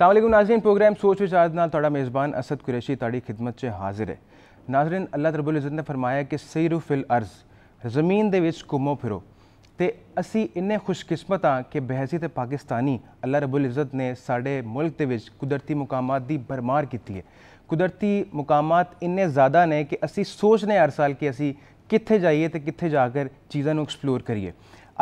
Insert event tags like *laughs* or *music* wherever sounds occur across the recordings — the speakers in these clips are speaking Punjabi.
ਅਸਲਾਮ ਨਾਜ਼ਰੀਨ ਪ੍ਰੋਗਰਾਮ ਸੋਚ ਵਿਚਾਰ ਨਾਲ ਤੁਹਾਡਾ ਮੇਜ਼ਬਾਨ ਅਸਦ ਕੁਰੈਸ਼ੀ ਤੁਹਾਡੀ ਖਿਦਮਤ 'ਚ ਹਾਜ਼ਰ ਹੈ ਨਾਜ਼ਰੀਨ ਅੱਲਾਹ ਤਰਬੁਲ ਇਜ਼ਤ ਨੇ ਫਰਮਾਇਆ ਕਿ ਸੈਰੂ ਫਿਲ ਅਰਜ਼ ਜ਼ਮੀਨ ਦੇ ਵਿੱਚ ਘੁੰਮੋ ਫਿਰੋ ਤੇ ਅਸੀਂ ਇੰਨੇ ਖੁਸ਼ਕਿਸਮਤ ਆ ਕਿ ਬਹਿਸੀ ਤੇ ਪਾਕਿਸਤਾਨੀ ਅੱਲਾਹ ਰਬੁਲ ਇਜ਼ਤ ਨੇ ਸਾਡੇ ਮੁਲਕ ਦੇ ਵਿੱਚ ਕੁਦਰਤੀ ਮੁਕਾਮਾਤ ਦੀ ਬਰਮਾਰ ਕੀਤੀ ਹੈ ਕੁਦਰਤੀ ਮੁਕਾਮਾਤ ਇੰਨੇ ਜ਼ਿਆਦਾ ਨੇ ਕਿ ਅਸੀਂ ਸੋਚਨੇ ਹਰ ਸਾਲ ਕਿ ਅਸੀਂ ਕਿੱਥੇ ਜਾਈਏ ਤੇ ਕਿੱਥੇ ਜਾ ਕੇ ਚੀਜ਼ਾਂ ਨੂੰ ਐਕਸਪਲੋਰ ਕਰੀਏ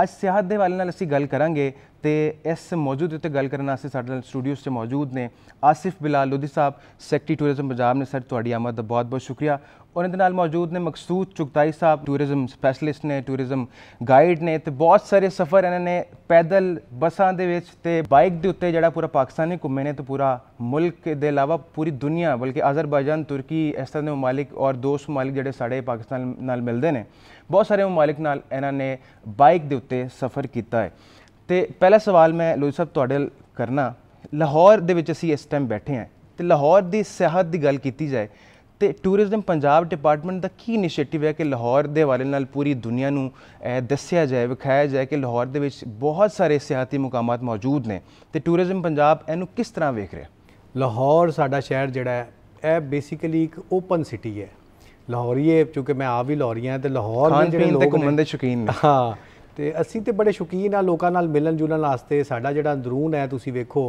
ਅੱਜ ਸਿਹਤ ਦੇ ਵਾਲੇ ਨਾਲ ਅਸੀਂ ਗੱਲ ਕਰਾਂਗੇ ਤੇ ਇਸ ਮੌਜੂਦ ਉੱਤੇ ਗੱਲ ਕਰਨ ਵਾਸਤੇ ਸਾਡੇ ਨਾਲ ਸਟੂਡੀਓਸ 'ਚ ਮੌਜੂਦ ਨੇ ਆਸਿਫ ਬਿਲਾਲ ਲੋਦੀ ਸਾਹਿਬ ਸੈਕਟਰੀ ਟੂਰਿਜ਼ਮ ਪੰਜਾਬ ਨੇ ਸਰ ਤੁਹਾਡੀ ਆਮਦ ਦਾ ਬਹੁਤ-ਬਹੁਤ ਸ਼ੁਕਰੀਆ ਔਰ ਇਹਦੇ ਨਾਲ ਮੌਜੂਦ ਨੇ ਮਕਸੂਦ ਚੁਗਤਾਈ ਸਾਹਿਬ ਟੂਰਿਜ਼ਮ ਸਪੈਸ਼ਲਿਸਟ ਨੇ ਟੂਰਿਜ਼ਮ ਗਾਈਡ ਨੇ ਤੇ ਬਹੁਤ ਸਾਰੇ ਸਫ਼ਰ ਇਹਨਾਂ ਨੇ ਪੈਦਲ ਬੱਸਾਂ ਦੇ ਵਿੱਚ ਤੇ ਬਾਈਕ ਦੇ ਉੱਤੇ ਜਿਹੜਾ ਪੂਰਾ ਪਾਕਿਸਤਾਨੀ ਘੁੰਮੇ ਨੇ ਤੇ ਪੂਰਾ ਮੁਲਕ ਦੇ ਇਲਾਵਾ ਪੂਰੀ ਦੁਨੀਆ ਬਲਕਿ ਅਜ਼ਰਬਾਈਜਾਨ ਤੁਰਕੀ ਇਸ ਤਰ੍ਹਾਂ ਦੇ ਮਾਲਿਕ ਔਰ ਦੋਸਤ ਮਾਲਿਕ ਜਿਹੜੇ ਸਾਡੇ ਪਾਕਿਸਤਾਨ ਨਾਲ ਮਿਲਦੇ ਨੇ ਬਹੁਤ ਸਾਰੇ ਮਾਲਿਕ ਨਾਲ ਇਹਨਾਂ ਨੇ ਬਾਈਕ ਦੇ ਉੱਤੇ ਸਫ਼ਰ ਕੀਤਾ ਹੈ ਤੇ ਪਹਿਲਾ ਸਵਾਲ ਮੈਂ ਲੋਈ ਸਾਹਿਬ ਤੁਹਾਡੇ ਕਰਨਾ ਲਾਹੌਰ ਦੇ ਵਿੱਚ ਅਸੀਂ ਇਸ ਟਾਈਮ ਬੈਠੇ ਆਂ ਤੇ ਲਾਹੌਰ ਦੀ ਸਿਹਤ ਦੀ ਗੱਲ ਕੀਤੀ ਜਾਏ ਤੇ ਟੂਰਿਜ਼ਮ ਪੰਜਾਬ ਡਿਪਾਰਟਮੈਂਟ ਦਾ ਕੀ ਇਨੀਸ਼ੀਏਟਿਵ ਹੈ ਕਿ ਲਾਹੌਰ ਦੇ ਵਾਲੇ ਨਾਲ ਪੂਰੀ ਦੁਨੀਆ ਨੂੰ ਦੱਸਿਆ ਜਾਏ ਵਿਖਾਇਆ ਜਾਏ ਕਿ ਲਾਹੌਰ ਦੇ ਵਿੱਚ ਬਹੁਤ ਸਾਰੇ ਸਿਆਹਤੀ ਮੁਕਾਮਾਤ ਮੌਜੂਦ ਨੇ ਤੇ ਟੂਰਿਜ਼ਮ ਪੰਜਾਬ ਇਹਨੂੰ ਕਿਸ ਤਰ੍ਹਾਂ ਵੇਖ ਰਿਹਾ ਲਾਹੌਰ ਸਾਡਾ ਸ਼ਹਿਰ ਜਿਹੜਾ ਹੈ ਇਹ ਬੇਸਿਕਲੀ ਇੱਕ ਓਪਨ ਸਿਟੀ ਹੈ ਲਾਹੌਰੀਏ ਕਿਉਂਕਿ ਮੈਂ ਆ ਵੀ ਲਾਹੌਰੀਆ ਤੇ ਲਾਹੌਰ ਦੇ ਜਿਹੜੇ ਲੋਕ ਘੁੰਮਣ ਦੇ ਸ਼ੌਕੀਨ ਨੇ ਹਾਂ ਤੇ ਅਸੀਂ ਤੇ ਬੜੇ ਸ਼ੌਕੀਨ ਆ ਲੋਕਾਂ ਨਾਲ ਮਿਲਣ ਜੁਲਣ ਵਾਸਤੇ ਸਾਡਾ ਜਿਹੜਾ ਅੰਦਰੂਨ ਹੈ ਤੁਸੀਂ ਵੇਖੋ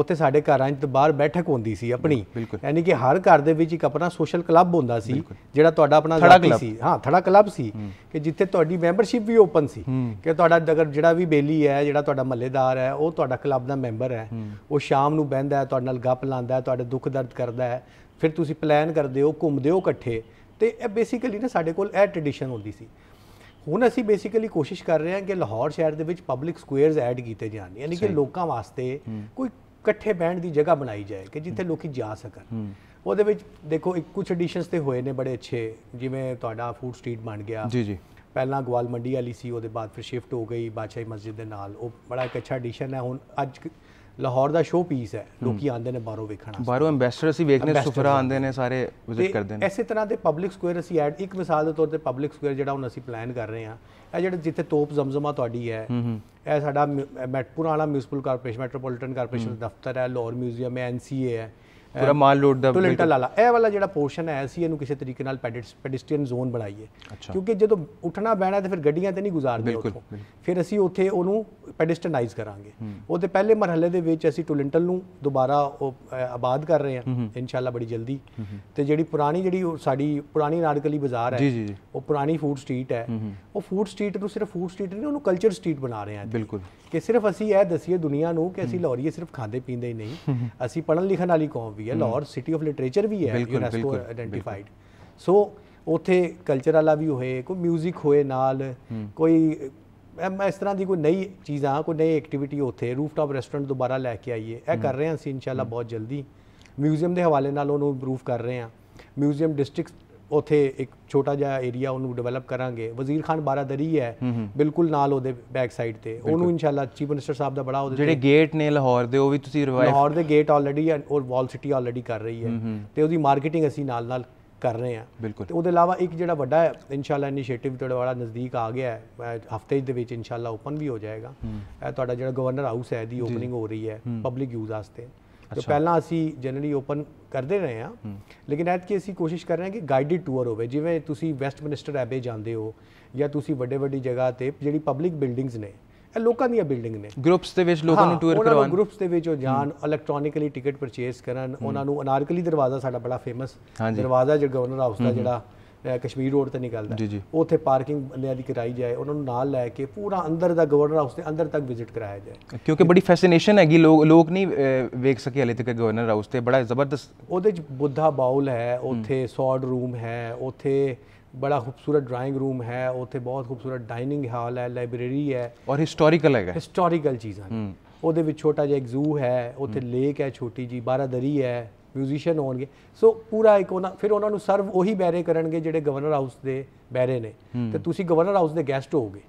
ਉੱਥੇ ਸਾਡੇ ਘਰਾਂ 'ਚ ਬਾਹਰ ਬੈਠਕ ਹੁੰਦੀ ਸੀ ਆਪਣੀ ਯਾਨੀ ਕਿ ਹਰ ਘਰ ਦੇ ਵਿੱਚ ਇੱਕ ਆਪਣਾ ਸੋਸ਼ਲ ਕਲੱਬ ਹੁੰਦਾ ਸੀ ਜਿਹੜਾ ਤੁਹਾਡਾ ਆਪਣਾ ਕਲੱਬ ਸੀ ਹਾਂ ਥੜਾ ਕਲੱਬ ਸੀ ਕਿ ਜਿੱਥੇ ਤੁਹਾਡੀ ਮੈਂਬਰਸ਼ਿਪ ਵੀ ਓਪਨ ਸੀ ਕਿ ਤੁਹਾਡਾ ਜਿਹੜਾ ਵੀ ਬੇਲੀ ਹੈ ਜਿਹੜਾ ਤੁਹਾਡਾ ਮੱਲੇਦਾਰ ਹੈ ਉਹ ਤੁਹਾਡਾ ਕਲੱਬ ਦਾ ਮੈਂਬਰ ਹੈ ਉਹ ਸ਼ਾਮ ਨੂੰ ਬਹਿੰਦਾ ਹੈ ਤੁਹਾਡੇ ਨਾਲ ਗੱਪ ਲਾਉਂਦਾ ਹੈ ਤੁਹਾਡੇ ਦੁੱਖ ਦਰਦ ਕਰਦਾ ਹੈ ਫਿਰ ਤੁਸੀਂ ਪਲਾਨ ਕਰਦੇ ਹੋ ਘੁੰਮਦੇ ਹੋ ਇਕੱਠੇ ਤੇ ਇਹ ਬੇਸਿਕਲੀ ਨਾ ਸਾਡੇ ਕੋਲ ਇਹ ਟ੍ਰੈਡੀਸ਼ਨ ਹੁੰਦੀ ਸੀ ਹੁਣ ਅਸੀਂ ਬੇਸਿਕਲੀ ਕੋਸ਼ਿਸ਼ ਕਰ ਰਹੇ ਹਾਂ ਕਿ ਲਾਹੌਰ ਸ਼ਹਿਰ ਦੇ ਵਿੱਚ ਪਬਲਿਕ ਸਕੁਅਰਸ ਐਡ ਕੀਤੇ ਜਾਣ ਯਾਨੀ ਕਿ ਲੋਕਾਂ ਵਾਸਤੇ ਕੋਈ ਇਕੱਠੇ ਬਹਿਣ ਦੀ ਜਗ੍ਹਾ ਬਣਾਈ ਜਾਏ ਕਿ ਜਿੱਥੇ ਲੋਕੀ ਜਾ ਸਕਣ ਉਹਦੇ ਵਿੱਚ ਦੇਖੋ ਕੁਝ ਐਡੀਸ਼ਨਸ ਤੇ ਹੋਏ ਨੇ ਬੜੇ ਅੱਛੇ ਜਿਵੇਂ ਤੁਹਾਡਾ ਫੂਡ ਸਟਰੀਟ ਬਣ ਗਿਆ ਜੀ ਜੀ ਪਹਿਲਾਂ ਗਵਾਲ ਮੰਡੀ ਵਾਲੀ ਸੀ ਉਹਦੇ ਬਾਅਦ ਫਿਰ ਸ਼ਿਫਟ ਹੋ ਗਈ ਬਾਦਸ਼ਾਹੀ ਮਸਜਿਦ ਦੇ ਨਾਲ ਉਹ ਬੜਾ ਇੱਕ ਅੱਛਾ ਐਡੀਸ਼ਨ ਹੈ ਹੁਣ ਅੱਜ ਲਾਹੌਰ ਦਾ ਸ਼ੋਅ ਪੀਸ ਹੈ ਲੋਕੀ ਆਂਦੇ ਨੇ ਬਾਹਰੋਂ ਵੇਖਣਾ ਬਾਹਰੋਂ ਐਮਬੈਸਡਰ ਅਸੀਂ ਵੇਖਨੇ ਸੁਫਰਾ ਆਂਦੇ ਨੇ ਸਾਰੇ ਵਿਜ਼ਿਟ ਕਰਦੇ ਨੇ ਇਸੇ ਤਰ੍ਹਾਂ ਦੇ ਪਬਲਿਕ ਸਕੁਅਰ ਅਸੀਂ ਐਡ ਇੱਕ ਮਿਸਾਲ ਦੇ ਤੌਰ ਤੇ ਪਬਲਿਕ ਸਕੁਅਰ ਜਿਹੜਾ ਹੁਣ ਅਸੀਂ ਪਲਾਨ ਕਰ ਰਹੇ ਹਾਂ ਇਹ ਜਿਹੜਾ ਜਿੱਥੇ ਤੋਪ ਜ਼ਮਜ਼ਮਾ ਤੁਹਾਡੀ ਹੈ ਇਹ ਸਾਡਾ ਵਾਲਾ ਮਿਊਨਿਸਪਲ ਕਾਰਪੋਰੇਸ਼ਨ ਮੈਟਰੋਪੋਲੀਟਨ ਕਾਰਪੋਰੇਸ਼ਨ ਦਾ ਦਫ਼ਤਰ ਹੈ ਲਾਹੌਰ ਮਿਊਜ਼ੀਅਮ ਹੈ ਐਨਸੀਏ ਹੈ ਪੂਰਾ ਮਾਲ ਲੋਡ ਦਾ ਟੋਲਿੰਟਲ ਵਾਲਾ ਇਹ ਵਾਲਾ ਜਿਹੜਾ ਪੋਰਸ਼ਨ ਹੈ ਅਸੀਂ ਇਹਨੂੰ ਕਿਸੇ ਤਰੀਕੇ ਨਾਲ ਪੈਡਿਸਟਰੀਅਨ ਜ਼ੋਨ ਬਣਾਈਏ ਕਿਉਂਕਿ ਜਦੋਂ ਉੱਠਣਾ ਬਹਿਣਾ ਤੇ ਫਿਰ ਗੱਡੀਆਂ ਤੇ ਨਹੀਂ ਗੁਜ਼ਾਰਦੇ ਉੱਥੋਂ ਫਿਰ ਅਸੀਂ ਉੱਥੇ ਉਹਨੂੰ ਪੈਡਿਸਟਰਨਾਈਜ਼ ਕਰਾਂਗੇ ਉਹਦੇ ਪਹਿਲੇ ਮਰਹਲੇ ਦੇ ਵਿੱਚ ਅਸੀਂ ਟੁਲਿੰਟਲ ਨੂੰ ਦੁਬਾਰਾ ਆਬਾਦ ਕਰ ਰਹੇ ਹਾਂ ਇਨਸ਼ਾਅੱਲਾ ਬੜੀ ਜਲਦੀ ਤੇ ਜਿਹੜੀ ਪੁਰਾਣੀ ਜਿਹੜੀ ਸਾਡੀ ਪੁਰਾਣੀ ਨਾਰਕਲੀ ਬਾਜ਼ਾਰ ਹੈ ਉਹ ਪੁਰਾਣੀ ਫੂਡ ਸਟਰੀਟ ਹੈ ਉਹ ਫੂਡ ਸਟਰੀਟ ਨੂੰ ਸਿਰਫ ਫੂਡ ਸਟਰੀਟ ਨਹੀਂ ਉਹਨੂੰ ਕਲਚਰ ਸਟਰੀਟ ਬਣਾ ਰਹੇ ਹਾਂ ਬਿਲਕੁਲ ਕਿ ਸਿਰਫ ਅਸੀਂ ਇਹ ਦਸੀਏ ਦੁਨੀਆ ਨੂੰ ਕਿ ਅਸੀਂ ਲਾਹੌਰੀਏ ਸਿਰਫ ਖਾਂਦੇ ਪੀਂਦੇ ਹੀ ਨਹੀਂ ਅਸੀਂ ਪੜਨ ਲਿਖਣ ਵਾਲੀ ਕੌਮ ਵੀ ਹੁੰਦੀ ਹੈ ਲਾਹੌਰ ਸਿਟੀ ਆਫ ਲਿਟਰੇਚਰ ਵੀ ਹੈ ਯੂਨੈਸਕੋ ਆਇਡੈਂਟੀਫਾਈਡ ਸੋ ਉਥੇ ਕਲਚਰਲ ਵਾਲਾ ਵੀ ਹੋਏ ਕੋਈ 뮤직 ਹੋਏ ਨਾਲ ਕੋਈ ਇਸ ਤਰ੍ਹਾਂ ਦੀ ਕੋਈ ਨਈ ਚੀਜ਼ਾਂ ਕੋਈ ਨਈ ਐਕਟੀਵਿਟੀ ਉਥੇ ਰੂਫਟਾਪ ਰੈਸਟੋਰੈਂਟ ਦੁਬਾਰਾ ਲੈ ਕੇ ਆਈਏ ਇਹ ਕਰ ਰਹੇ ਹਾਂ ਅਸੀਂ ਇਨਸ਼ਾਅੱਲਾ ਬਹੁਤ ਜਲਦੀ 뮤ਜ਼ੀਅਮ ਦੇ ਹਵਾਲੇ ਨਾਲ ਉਹਨੂੰ ਇੰਪਰੂਵ ਕਰ ਰਹੇ ਹਾਂ 뮤ਜ਼ੀਅਮ ਡਿਸਟ੍ਰਿਕਟ ਉਥੇ ਇੱਕ ਛੋਟਾ ਜਿਹਾ ਏਰੀਆ ਉਹਨੂੰ ਡਿਵੈਲਪ ਕਰਾਂਗੇ ਵਜ਼ੀਰ ਖਾਨ ਬਾਰਾਦਰੀ ਹੈ ਬਿਲਕੁਲ ਨਾਲ ਉਹਦੇ ਬੈਕ ਸਾਈਡ ਤੇ ਉਹਨੂੰ ਇਨਸ਼ਾਅੱਲਾ ਚੀਫ ਮਿਨਿਸਟਰ ਸਾਹਿਬ ਦਾ ਬੜਾ ਉਹਦੇ ਜਿਹੜੇ ਗੇਟ ਨੇ ਲਾਹੌਰ ਦੇ ਉਹ ਵੀ ਤੁਸੀਂ ਰਿਵਾਈਵ ਲਾਹੌਰ ਦੇ ਗੇਟ ਆਲਰੇਡੀ ਹੈ ਔਰ ਵਾਲ ਸਿਟੀ ਆਲਰੇਡੀ ਕਰ ਰਹੀ ਹੈ ਤੇ ਉਹਦੀ ਮਾਰਕੀਟਿੰਗ ਅਸੀਂ ਨਾਲ ਨਾਲ ਕਰ ਰਹੇ ਆ ਤੇ ਉਹਦੇ ਇਲਾਵਾ ਇੱਕ ਜਿਹੜਾ ਵੱਡਾ ਇਨਸ਼ਾਅੱਲਾ ਇਨੀਸ਼ੀਏਟਿਵ ਤੁਹਾਡੇ ਵਾਲਾ ਨਜ਼ਦੀਕ ਆ ਗਿਆ ਹੈ ਹਫਤੇ ਦੇ ਵਿੱਚ ਇਨਸ਼ਾਅੱਲਾ ਓਪਨ ਵੀ ਹੋ ਜਾਏਗਾ ਤੁਹਾਡਾ ਜਿਹੜਾ ਗਵਰਨਰ ਹਾਊਸ ਹੈ ਦੀ ਓਪਨਿੰਗ ਹੋ ਰਹੀ ਹੈ ਪਬਲਿਕ ਯੂਜ਼ ਵਾਸਤੇ ਜੋ ਪਹਿਲਾਂ ਅਸੀਂ ਜਨਰਲੀ ਓਪਨ ਕਰਦੇ ਰਹੇ ਆ ਲੇਕਿਨ ਕਿ ਅਸੀਂ ਕੋਸ਼ਿਸ਼ ਕਰ ਰਹੇ ਹਾਂ ਕਿ ਗਾਈਡਡ ਟੂਰ ਹੋਵੇ ਜਿਵੇਂ ਤੁਸੀਂ ਵੈਸਟ ਮਿਨਿਸਟਰ ਐਬੇ ਜਾਂਦੇ ਹੋ ਜਾਂ ਤੁਸੀਂ ਵੱਡੇ ਵੱਡੀ ਜਗ੍ਹਾ ਤੇ ਜਿਹੜੀ ਪਬਲਿਕ ਬਿਲਡਿੰਗਸ ਨੇ ਇਹ ਲੋਕਾਂ ਦੀਆਂ ਬਿਲਡਿੰਗ ਨੇ ਗਰੁੱਪਸ ਦੇ ਵਿੱਚ ਲੋਕਾਂ ਨੂੰ ਟੂਰ ਕਰਵਾਉਣ ਗਰੁੱਪਸ ਦੇ ਵਿੱਚ ਉਹ ਜਾਣ ਇਲੈਕਟ੍ਰੋਨਿਕਲੀ ਟਿਕਟ ਪਰਚੇਸ ਕਰਨ ਉਹਨਾਂ ਨੂੰ ਅਨਾਰਕਲੀ ਦਰਵਾਜ਼ਾ ਸਾਡਾ ਬੜਾ ਫੇਮਸ ਦਰਵਾਜ਼ਾ ਜਿਹੜਾ ਗਵਰਨਰ ਹਾਊਸ ਦਾ ਜਿਹੜਾ ਕਸ਼ਮੀਰ ਰੋਡ ਤੇ ਨਿਕਲਦਾ ਉੱਥੇ ਪਾਰਕਿੰਗ ਬੰਦਿਆਂ ਦੀ ਕਰਾਈ ਜਾਏ ਉਹਨਾਂ ਨੂੰ ਨਾਲ ਲੈ ਕੇ ਪੂਰਾ ਅੰਦਰ ਦਾ ਗਵਰਨਰ ਹਾਊਸ ਦੇ ਅੰਦਰ ਤੱਕ ਵਿਜ਼ਿਟ ਕਰਾਇਆ ਜਾਏ ਕਿਉਂਕਿ ਬੜੀ ਫੈਸੀਨੇਸ਼ਨ ਹੈਗੀ ਲੋਕ ਲੋਕ ਨਹੀਂ ਵੇਖ ਸਕੇ ਹਲੇ ਤੱਕ ਗਵਰਨਰ ਹਾਊਸ ਤੇ ਬੜਾ ਜ਼ਬਰਦਸਤ ਉਹਦੇ ਚ ਬੁੱਧਾ ਬਾਉਲ ਹੈ ਉੱਥੇ ਸੌਡ ਰੂਮ ਹੈ ਉੱਥੇ ਬੜਾ ਖੂਬਸੂਰਤ ਡਰਾਇੰਗ ਰੂਮ ਹੈ ਉੱਥੇ ਬਹੁਤ ਖੂਬਸੂਰਤ ਡਾਈਨਿੰਗ ਹਾਲ ਹੈ ਲਾਇਬ੍ਰੇਰੀ ਹੈ ਔਰ ਹਿਸਟੋਰੀਕਲ ਹੈਗਾ ਹਿਸਟੋਰੀਕਲ ਚੀਜ਼ਾਂ ਉਹਦੇ ਵਿੱਚ ਛੋਟਾ ਜਿਹਾ ਇੱਕ ਜ਼ੂ ਹੈ ਉੱਥੇ ਲੇਕ ਹੈ ਛੋਟੀ ਜੀ ਬਾਰਾਦਰੀ ਹੈ ਮਿਊਜ਼ੀਸ਼ੀਅਨ ਹੋਣਗੇ ਸੋ ਪੂਰਾ ਇੱਕ ਉਹਨਾਂ ਫਿਰ ਉਹਨਾਂ ਨੂੰ ਸਰਵ ਉਹੀ ਬੈਰੇ ਕਰਨਗੇ ਜਿਹੜੇ ਗਵਰਨਰ ਹਾਊਸ ਦੇ ਬੈਰੇ ਨੇ ਤੇ ਤੁਸੀਂ ਗਵਰਨਰ ਹਾਊਸ ਦੇ ਗੈਸਟ ਹੋਗੇ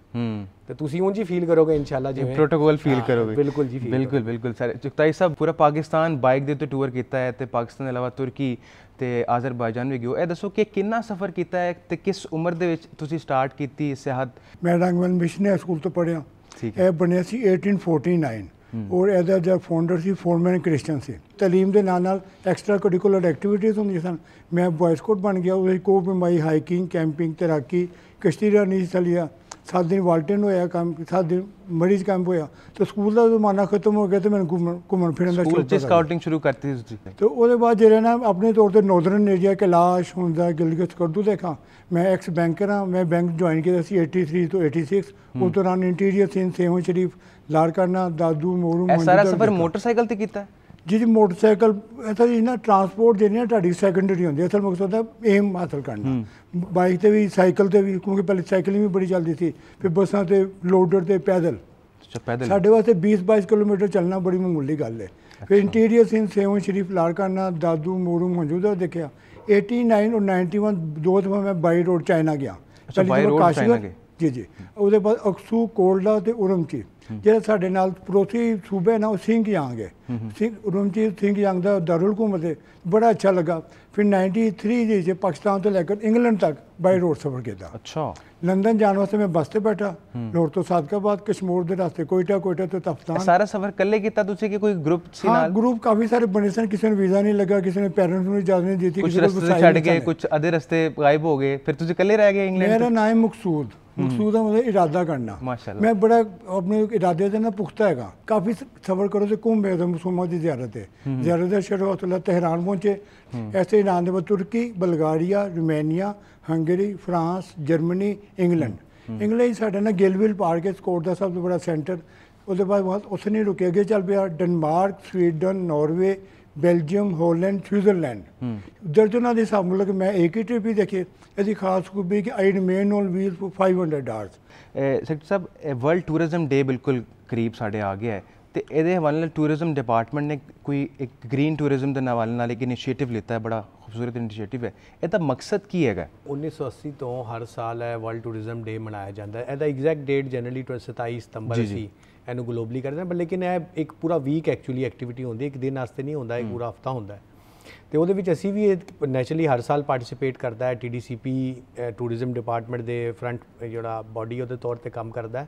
ਤੇ ਤੁਸੀਂ ਉਂਝ ਹੀ ਫੀਲ ਕਰੋਗੇ ਇਨਸ਼ਾਅੱਲਾ ਜਿਵੇਂ ਪ੍ਰੋਟੋਕੋਲ ਫੀਲ ਕਰੋਗੇ ਬਿਲਕੁਲ ਜੀ ਬਿਲਕੁਲ ਬਿਲਕੁਲ ਸਰ ਚੁਕਤਾਈ ਸਾਹਿਬ ਪੂਰਾ ਪਾਕਿਸਤਾਨ ਬਾਈਕ ਦੇ ਤੇ ਟੂਰ ਕੀਤਾ ਹੈ ਤੇ ਪਾਕਿਸਤਾਨ ਦੇ ਇਲਾਵਾ ਤੁਰਕੀ ਤੇ ਆਜ਼ਰਬਾਈਜਾਨ ਵੀ ਗਿਓ ਇਹ ਦੱਸੋ ਕਿ ਕਿੰਨਾ ਸਫ਼ਰ ਕੀਤਾ ਹੈ ਤੇ ਕਿਸ ਉਮਰ ਦੇ ਵਿੱਚ ਤੁਸੀਂ ਸਟਾਰਟ ਕੀਤੀ ਸਿਹਤ ਮੈਂ ਰੰਗਵਨ ਮਿਸ਼ਨਰੀ ਸਕੂਲ ਤੋਂ ਪੜਿਆ ਇਹ ਬਣਿਆ ਸੀ 1849 ਔਰ ਇਹਦਾ ਜਿਹੜਾ ਫਾਊਂਡਰ ਸੀ ਫੋਰਮੈਨ ਕ੍ਰਿਸਚੀਅਨ ਸੀ تعلیم ਦੇ ਨਾਲ ਨਾਲ ਐਕਸਟਰਾ ਕਰਿਕੂਲਰ ਐਕਟੀਵਿਟੀਜ਼ ਹੁੰਦੀਆਂ ਸਨ ਮੈਂ ਬॉय ਬਣ ਗਿਆ ਉਹ ਕੋਪ ਮਾਈ ਹਾਈਕਿੰਗ ਕੈਂਪਿੰਗ ਤੈਰਾਕੀ ਕਸ਼ਤੀ ਰਾਨੀ ਚਲਿਆ 7 ਦਿਨ ਨੂੰ ਹੋਇਆ ਕੰਮ 7 ਦਿਨ ਮਰੀਜ਼ ਕੰਮ ਹੋਇਆ ਤੇ ਸਕੂਲ ਦਾ ਜ਼ਮਾਨਾ ਖਤਮ ਹੋ ਗਿਆ ਤੇ ਮੈਨੂੰ ਘੁੰਮਣ ਘੁੰਮਣ ਫਿਰਨ ਦਾ ਸ਼ੌਕ ਸਕੂਲ ਸਕਾਊਟਿੰਗ ਸ਼ੁਰੂ ਕਰਤੀ ਤੁਸੀਂ ਤੇ ਉਹਦੇ ਬਾਅਦ ਜਿਹੜਾ ਨਾ ਆਪਣੇ ਤੌਰ ਤੇ ਨੌਰਦਰਨ ਏਰੀਆ ਕਲਾਸ਼ ਹੁੰਦਾ ਗਿਲਗਿਤ ਕਰਦੂ ਦੇਖਾਂ ਮੈਂ ਐਕਸ ਬੈਂਕਰ ਹਾਂ ਮੈਂ ਬੈਂਕ ਜੁਆਇਨ ਕੀਤਾ ਸੀ 83 ਤੋਂ 86 ਉਸ ਦੌਰਾਨ ਇੰਟੀਰੀਅਰ ਸੀਨ ਸੇਵਾ ਸ਼ਰੀਫ ਲਾੜਕਰਨਾ ਦਾਦੂ ਮੋਰੂ ਮੰਡੀ ਸਾਰਾ ਸਫ਼ਰ ਮੋਟਰਸਾਈਕਲ ਤੇ ਕੀਤਾ ਜੀ ਜੀ ਮੋਟਰਸਾਈਕਲ ਇਹ ਤਾਂ ਨਾ ਟਰਾਂਸਪੋਰਟ ਜਿਹੜੀ ਨਾ ਤੁਹਾਡੀ ਸੈਕੰਡਰੀ ਹੁੰਦੀ ਅਸਲ ਮਕਸਦ ਹੈ ਏਮ ਹਾਸਲ ਕਰਨਾ ਬਾਈਕ ਤੇ ਵੀ ਸਾਈਕਲ ਤੇ ਵੀ ਕਿਉਂਕਿ ਪਹਿਲੇ ਸਾਈਕਲਿੰਗ ਵੀ ਬੜੀ ਚੱਲਦੀ ਸੀ ਫਿਰ ਬੱਸਾਂ ਤੇ ਲੋਡਰ ਤੇ ਪੈਦਲ ਪੈਦਲ ਸਾਡੇ ਵਾਸਤੇ 20-22 ਕਿਲੋਮੀਟਰ ਚੱਲਣਾ ਬੜੀ ਮਾਮੂਲੀ ਗੱਲ ਹੈ ਫਿਰ ਇੰਟੀਰੀਅਰ ਸੀਨ ਸੇਵਨ ਸ਼ਰੀਫ ਲਾਰਕਾਨਾ ਦਾਦੂ ਮੋਰੂ ਮੌਜੂਦਾ ਦੇਖਿਆ 89 ਔਰ 91 ਦੋ ਦਫਾ ਮੈਂ ਬਾਈ ਰੋਡ ਚਾਈਨਾ ਗਿਆ ਅੱਛਾ ਬਾਈ ਰੋਡ ਚਾਈਨਾ ਗਏ ਜੀ ਜੀ ਉਹਦੇ ਬਾਅਦ ਅਕਸੂ ਕੋਲਡਾ ਤੇ ਉਰਮਚੀ ਜਿਹੜਾ ਸਾਡੇ ਨਾਲ ਪੜੋਸੀ ਸੂਬੇ ਨਾਲ ਸਿੰਘ ਯਾਂਗ ਹੈ ਸਿੰਘ ਰੁਮਜੀਤ ਸਿੰਘ ਜਾਂਗ ਦਾ ਦਰੁਲ ਹਕੂਮਤ ਹੈ ਬੜਾ ਅੱਛਾ ਲੱਗਾ ਫਿਰ 93 ਦੇ ਜੇ ਪਾਕਿਸਤਾਨ ਤੋਂ ਲੈ ਕੇ ਇੰਗਲੈਂਡ ਤੱਕ ਬਾਈ ਰੋਡ ਸਫ਼ਰ ਕੀਤਾ ਅੱਛਾ ਲੰਡਨ ਜਾਣ ਵਾਸਤੇ ਮੈਂ ਬਸ ਤੇ ਬੈਠਾ ਰੋਡ ਤੋਂ ਸਾਦਕਾਬਾਦ ਕਸ਼ਮੀਰ ਦੇ ਰਸਤੇ ਕੋਈਟਾ ਕੋਈਟਾ ਤੋਂ ਤਫਤਾਨ ਸਾਰਾ ਸਫ਼ਰ ਇਕੱਲੇ ਕੀਤਾ ਤੁਸੀਂ ਕਿ ਕੋਈ ਗਰੁੱਪ ਸੀ ਨਾਲ ਹਾਂ ਗਰੁੱਪ ਕਾਫੀ ਸਾਰੇ ਬਣੇ ਸਨ ਕਿਸੇ ਨੂੰ ਵੀਜ਼ਾ ਨਹੀਂ ਲੱਗਾ ਕਿਸੇ ਨੇ ਪੈਰੈਂਟਸ ਨੂੰ ਇਜਾਜ਼ਤ ਨਹੀਂ ਦਿੱਤੀ ਕਿਸੇ ਨੂੰ ਛੱਡ ਗਏ ਕੁਝ ਅਧੇ ਰਸਤੇ ਗਾਇਬ ਹੋ ਗਏ ਫਿਰ ਤੁਸੀਂ ਇਕੱਲੇ ਰਹਿ ਗਏ ਇੰਗਲੈਂਡ ਮੇਰਾ ਨਾਮ ਮਕਸੂਦ ਮਕਸੂਦ ਦਾ ਮਤਲਬ ਇਰਾਦਾ ਕਰਨਾ ਮੈਂ ਬੜਾ ਆਪਣੇ ਇਰਾਦੇ ਦੇ ਨਾਲ ਪੁਖਤਾ ਹੈਗਾ ਕਾਫੀ ਸਬਰ ਕਰੋ ਤੇ ਕੁੰਭੇ ਦੇ ਮਸੂਮਾ ਦੀ ਜ਼ਿਆਰਤ ਹੈ ਜ਼ਿਆਰਤ ਦਾ ਅਤਲਾ ਤਹਿਰਾਨ ਪਹੁੰਚੇ ਐਸੇ ਇਰਾਨ ਦੇ ਬਾਅਦ Turkey Bulgaria Romania Hungary France Germany England England ਸਾਡਾ ਨਾ ਗਿਲਵਿਲ ਪਾਰਕ ਹੈ ਸਕੋਟ ਦਾ ਸਭ ਤੋਂ ਬੜਾ ਸੈਂਟਰ ਉਹਦੇ ਬਾਅਦ ਉਸ ਨੇ ਰੁਕੇ ਅੱਗੇ ਚੱਲ ਪਿਆ ਡਨਮਾਰਕ ਸਵੀਡਨ ਨਾਰਵੇ बेल्जियम ਉਧਰ स्विट्जरलैंड दर्जनों ਦੇ हिसाब मतलब मैं ਮੈਂ ही ट्रिप ही ਦੇਖੇ ਇਹਦੀ ਖਾਸ ਖੂਬੀ ਕਿ ਆਈਡ ਮੇਨ ਔਨ ਵੀਲ ਫੋਰ 500 ਡਾਰਸ sector Sahib world tourism day ਬਿਲਕੁਲ ਕਰੀਬ ਸਾਡੇ ਆ ਗਿਆ ਹੈ ਤੇ ਇਹਦੇ ਹਵਾਲੇ ਨਾਲ ਟੂਰਿਜ਼ਮ ਡਿਪਾਰਟਮੈਂਟ ਨੇ ਕੋਈ ਇੱਕ ਗ੍ਰੀਨ ਟੂਰਿਜ਼ਮ ਦੇ ਹਵਾਲੇ ਨਾਲ ਇੱਕ ਇਨੀਸ਼ੀਏਟਿਵ ਲਿੱਤਾ ਹੈ ਬੜਾ ਖੂਬਸੂਰਤ ਇਨੀਸ਼ੀਏਟਿਵ ਹੈ ਇਹਦਾ ਮਕਸਦ ਕੀ ਹੈਗਾ 1980 ਤੋਂ ਹਰ ਸਾਲ ਹੈ ਵਰਲਡ ਟੂਰਿਜ਼ਮ ਡੇ ਮਨਾਇਆ ਜਾਂਦਾ ਹੈ ਇਹਦਾ ਐਗਜ਼ੈਕਟ ਡੇਟ ਜਨਰਲੀ 27 ਸਤੰਬਰ ਸੀ ਇਹਨੂੰ ਗਲੋਬਲੀ ਕਰਦੇ ਨੇ ਪਰ ਲੇਕਿਨ ਇਹ ਇੱਕ ਪੂਰਾ ਵੀਕ ਐਕਚੁਅਲੀ ਐਕਟੀਵਿਟੀ ਹੁੰਦੀ ਹੈ ਇੱਕ ਦਿਨ ਵਾਸਤੇ ਨਹੀਂ ਹੁੰਦਾ ਇੱਕ ਪੂਰਾ ਹਫਤਾ ਹੁੰਦਾ ਤੇ ਉਹਦੇ ਵਿੱਚ ਅਸੀਂ ਵੀ ਨੇਚਰਲੀ ਹਰ ਸਾਲ ਪਾਰਟਿਸਿਪੇਟ ਕਰਦਾ ਹੈ ਟੀਡੀਸੀਪੀ ਟੂਰਿਜ਼ਮ ਡਿਪਾਰਟਮੈਂਟ ਦੇ ਫਰੰਟ ਜਿਹੜਾ ਬਾਡੀ ਉਹਦੇ ਤੌਰ ਤੇ ਕੰਮ ਕਰਦਾ ਹੈ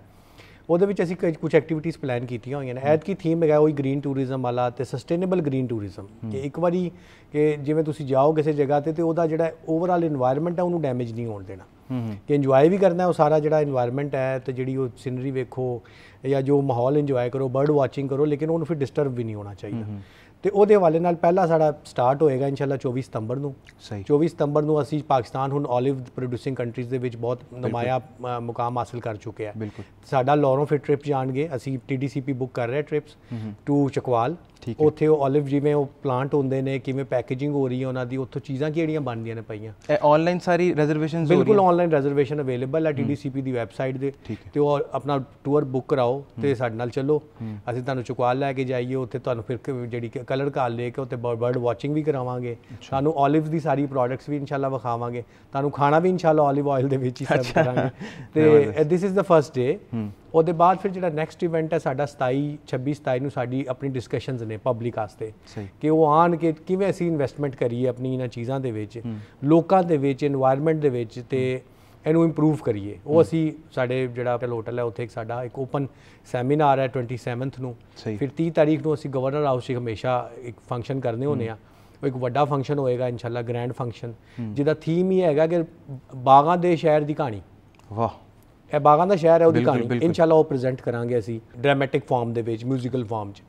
ਉਹਦੇ ਵਿੱਚ ਅਸੀਂ ਕੁਝ ਐਕਟੀਵਿਟੀਜ਼ ਪਲਾਨ ਕੀਤੀਆਂ ਹੋਈਆਂ ਨੇ ਐਤ ਕੀ ਥੀਮ ਹੈਗਾ ਉਹ ਗ੍ਰੀਨ ਟੂਰਿਜ਼ਮ ਵਾਲਾ ਤੇ ਸਸਟੇਨੇਬਲ ਗ੍ਰੀਨ ਟੂਰਿਜ਼ਮ ਕਿ ਇੱਕ ਵਾਰੀ ਕਿ ਜਿਵੇਂ ਤੁਸੀਂ ਜਾਓ ਕਿਸੇ ਜਗ੍ਹਾ ਤੇ ਤੇ ਉਹਦਾ ਜਿਹੜਾ ਓਵਰਆਲ এনवायरमेंट ਹੈ ਉਹਨੂੰ ਡੈਮੇਜ ਨਹੀਂ ਹੋਣ ਦੇਣਾ ਕਿ ਇੰਜੋਏ ਵੀ ਕਰਨਾ ਉਹ ਸਾਰਾ ਜਿਹੜਾ এনवायरमेंट ਹੈ ਤੇ ਜਿਹੜੀ ਉਹ ਸਿਨਰੀ ਵੇਖੋ ਜਾਂ ਜੋ ਮਾਹੌਲ ਇੰਜੋਏ ਕਰੋ ਬਰਡ ਵਾਚਿੰਗ ਕਰੋ ਲੇਕਿਨ ਉਹਨੂੰ ਫਿਰ ਡਿਸਟਰਬ ਵੀ ਨਹੀਂ ਹੋਣਾ ਚਾਹੀਦਾ ਤੇ ਉਹਦੇ ਹਵਾਲੇ ਨਾਲ ਪਹਿਲਾ ਸਾਡਾ ਸਟਾਰਟ ਹੋਏਗਾ ਇਨਸ਼ਾਅੱਲਾ 24 ਸਤੰਬਰ ਨੂੰ 24 ਸਤੰਬਰ ਨੂੰ ਅਸੀਂ ਪਾਕਿਸਤਾਨ ਹੁਣ 올ਿਵ ਪ੍ਰੋਡਿਊਸਿੰਗ ਕੰਟਰੀਜ਼ ਦੇ ਵਿੱਚ ਬਹੁਤ ਨਮਾਇਆ ਮੁਕਾਮ ਹਾਸਲ ਕਰ ਚੁੱਕਿਆ ਆ ਸਾਡਾ ਲੌਰੋਂ ਫਿਰ ਟ੍ਰਿਪ ਜਾਣਗੇ ਅਸੀਂ ਟੀਡੀਸੀਪੀ ਬੁੱਕ ਕਰ ਰਹੇ ਟ੍ਰਿਪਸ ਟੂ ਚਕਵਾਲ ਉੱਥੇ ਉਹ 올ਿਵ ਜਿਵੇਂ ਉਹ ਪਲਾਂਟ ਹੁੰਦੇ ਨੇ ਕਿਵੇਂ ਪੈਕੇਜਿੰਗ ਹੋ ਰਹੀ ਹੈ ਉਹਨਾਂ ਦੀ ਉੱਥੋਂ ਚੀਜ਼ਾਂ ਕਿਹੜੀਆਂ ਬਣਦੀਆਂ ਨੇ ਪਈਆਂ ਇਹ ਆਨਲਾਈਨ ਸਾਰੀ ਰਿਜ਼ਰਵੇਸ਼ਨਸ ਹੋ ਰਹੀ ਬਿਲਕੁਲ ਆਨਲਾਈਨ ਰਿਜ਼ਰਵੇਸ਼ਨ ਅਵੇਲੇਬਲ ਹੈ ਟੀਡੀਸੀਪੀ ਦੀ ਵੈਬਸਾਈਟ ਦੇ ਤੇ ਉਹ ਆਪਣਾ ਟੂਰ ਬੁੱਕ ਕਰਾਓ ਤੇ ਸਾਡੇ ਨਾਲ ਚੱਲੋ ਅਸੀਂ ਤੁਹਾਨੂੰ ਚੁਕਵਾਲ ਲੈ ਕੇ ਜਾਈਏ ਉੱਥੇ ਤੁਹਾਨੂੰ ਫਿਰ ਜਿਹੜੀ ਕਲਰ ਕਾਰ ਲੈ ਕੇ ਉੱਥੇ ਬਰਡ ਵਾਚਿੰਗ ਵੀ ਕਰਾਵਾਂਗੇ ਸਾਨੂੰ olives ਦੀ ਸਾਰੀ ਪ੍ਰੋਡਕਟਸ ਵੀ ਇਨਸ਼ਾਅੱਲਾ ਵਿਖਾਵਾਂਗੇ ਤੁਹਾਨੂੰ ਖਾਣਾ ਵੀ ਇਨਸ਼ਾਅੱਲਾ 올ਿਵ ਆਇਲ ਦੇ ਵਿੱਚ ਹੀ ਸਰਵ ਕਰਾਂਗੇ *laughs* ਤੇ this is the first day ਉਹਦੇ ਬਾਅਦ ਫਿਰ ਜਿਹੜਾ ਨੈਕਸਟ ਇਵੈਂਟ ਹੈ ਸਾਡਾ 27 26 27 ਨੂੰ ਸਾਡੀ ਆਪਣੀ ਡਿਸਕਸ਼ਨਸ ਨੇ ਪਬਲਿਕ ਆਸਤੇ ਕਿ ਉਹ ਆਣ ਕੇ ਕਿਵੇਂ ਅਸੀਂ ਇਨਵੈਸਟਮੈਂਟ ਕਰੀਏ ਆਪਣੀ ਇਹਨਾਂ ਚੀਜ਼ਾਂ ਦੇ ਵਿੱਚ ਲੋਕਾਂ ਦੇ ਵਿੱਚ এনवायरमेंट ਦੇ ਵਿੱਚ ਤੇ ਇਹਨੂੰ ਇੰਪਰੂਵ ਕਰੀਏ ਉਹ ਅਸੀਂ ਸਾਡੇ ਜਿਹੜਾ ਹੋਟਲ ਹੈ ਉੱਥੇ ਇੱਕ ਸਾਡਾ ਇੱਕ ਓਪਨ ਸੈਮੀਨਾਰ ਹੈ 27th ਨੂੰ ਫਿਰ 30 ਤਾਰੀਖ ਨੂੰ ਅਸੀਂ ਗਵਰਨਰ ਹਾਊਸ ਵਿੱਚ ਹਮੇਸ਼ਾ ਇੱਕ ਫੰਕਸ਼ਨ ਕਰਨੇ ਹੁੰਦੇ ਆ ਉਹ ਇੱਕ ਵੱਡਾ ਫੰਕਸ਼ਨ ਹੋਏਗਾ ਇਨਸ਼ਾਅੱਲਾ ਗ੍ਰੈਂਡ ਫੰਕਸ਼ਨ ਜਿਹਦਾ ਥੀਮ ਹੀ ਹੈਗਾ ਕਿ ਬਾਗਾਂ ਦੇ ਸ਼ਹਿਰ ਦੀ ਕਹਾਣੀ ਵਾਹ ਇਹ ਬਾਗਾਂ ਦਾ ਸ਼ਹਿਰ ਹੈ ਉਹਦੀ ਕਹਾਣੀ ਇਨਸ਼ਾਅੱਲਾ ਉਹ ਪ੍ਰੈਜ਼ੈਂਟ ਕਰਾਂਗੇ ਅਸੀਂ ਡਰਾਮੈਟਿਕ ਫਾਰਮ ਦੇ ਵਿੱਚ 뮤지컬 ਫਾਰਮ 'ਚ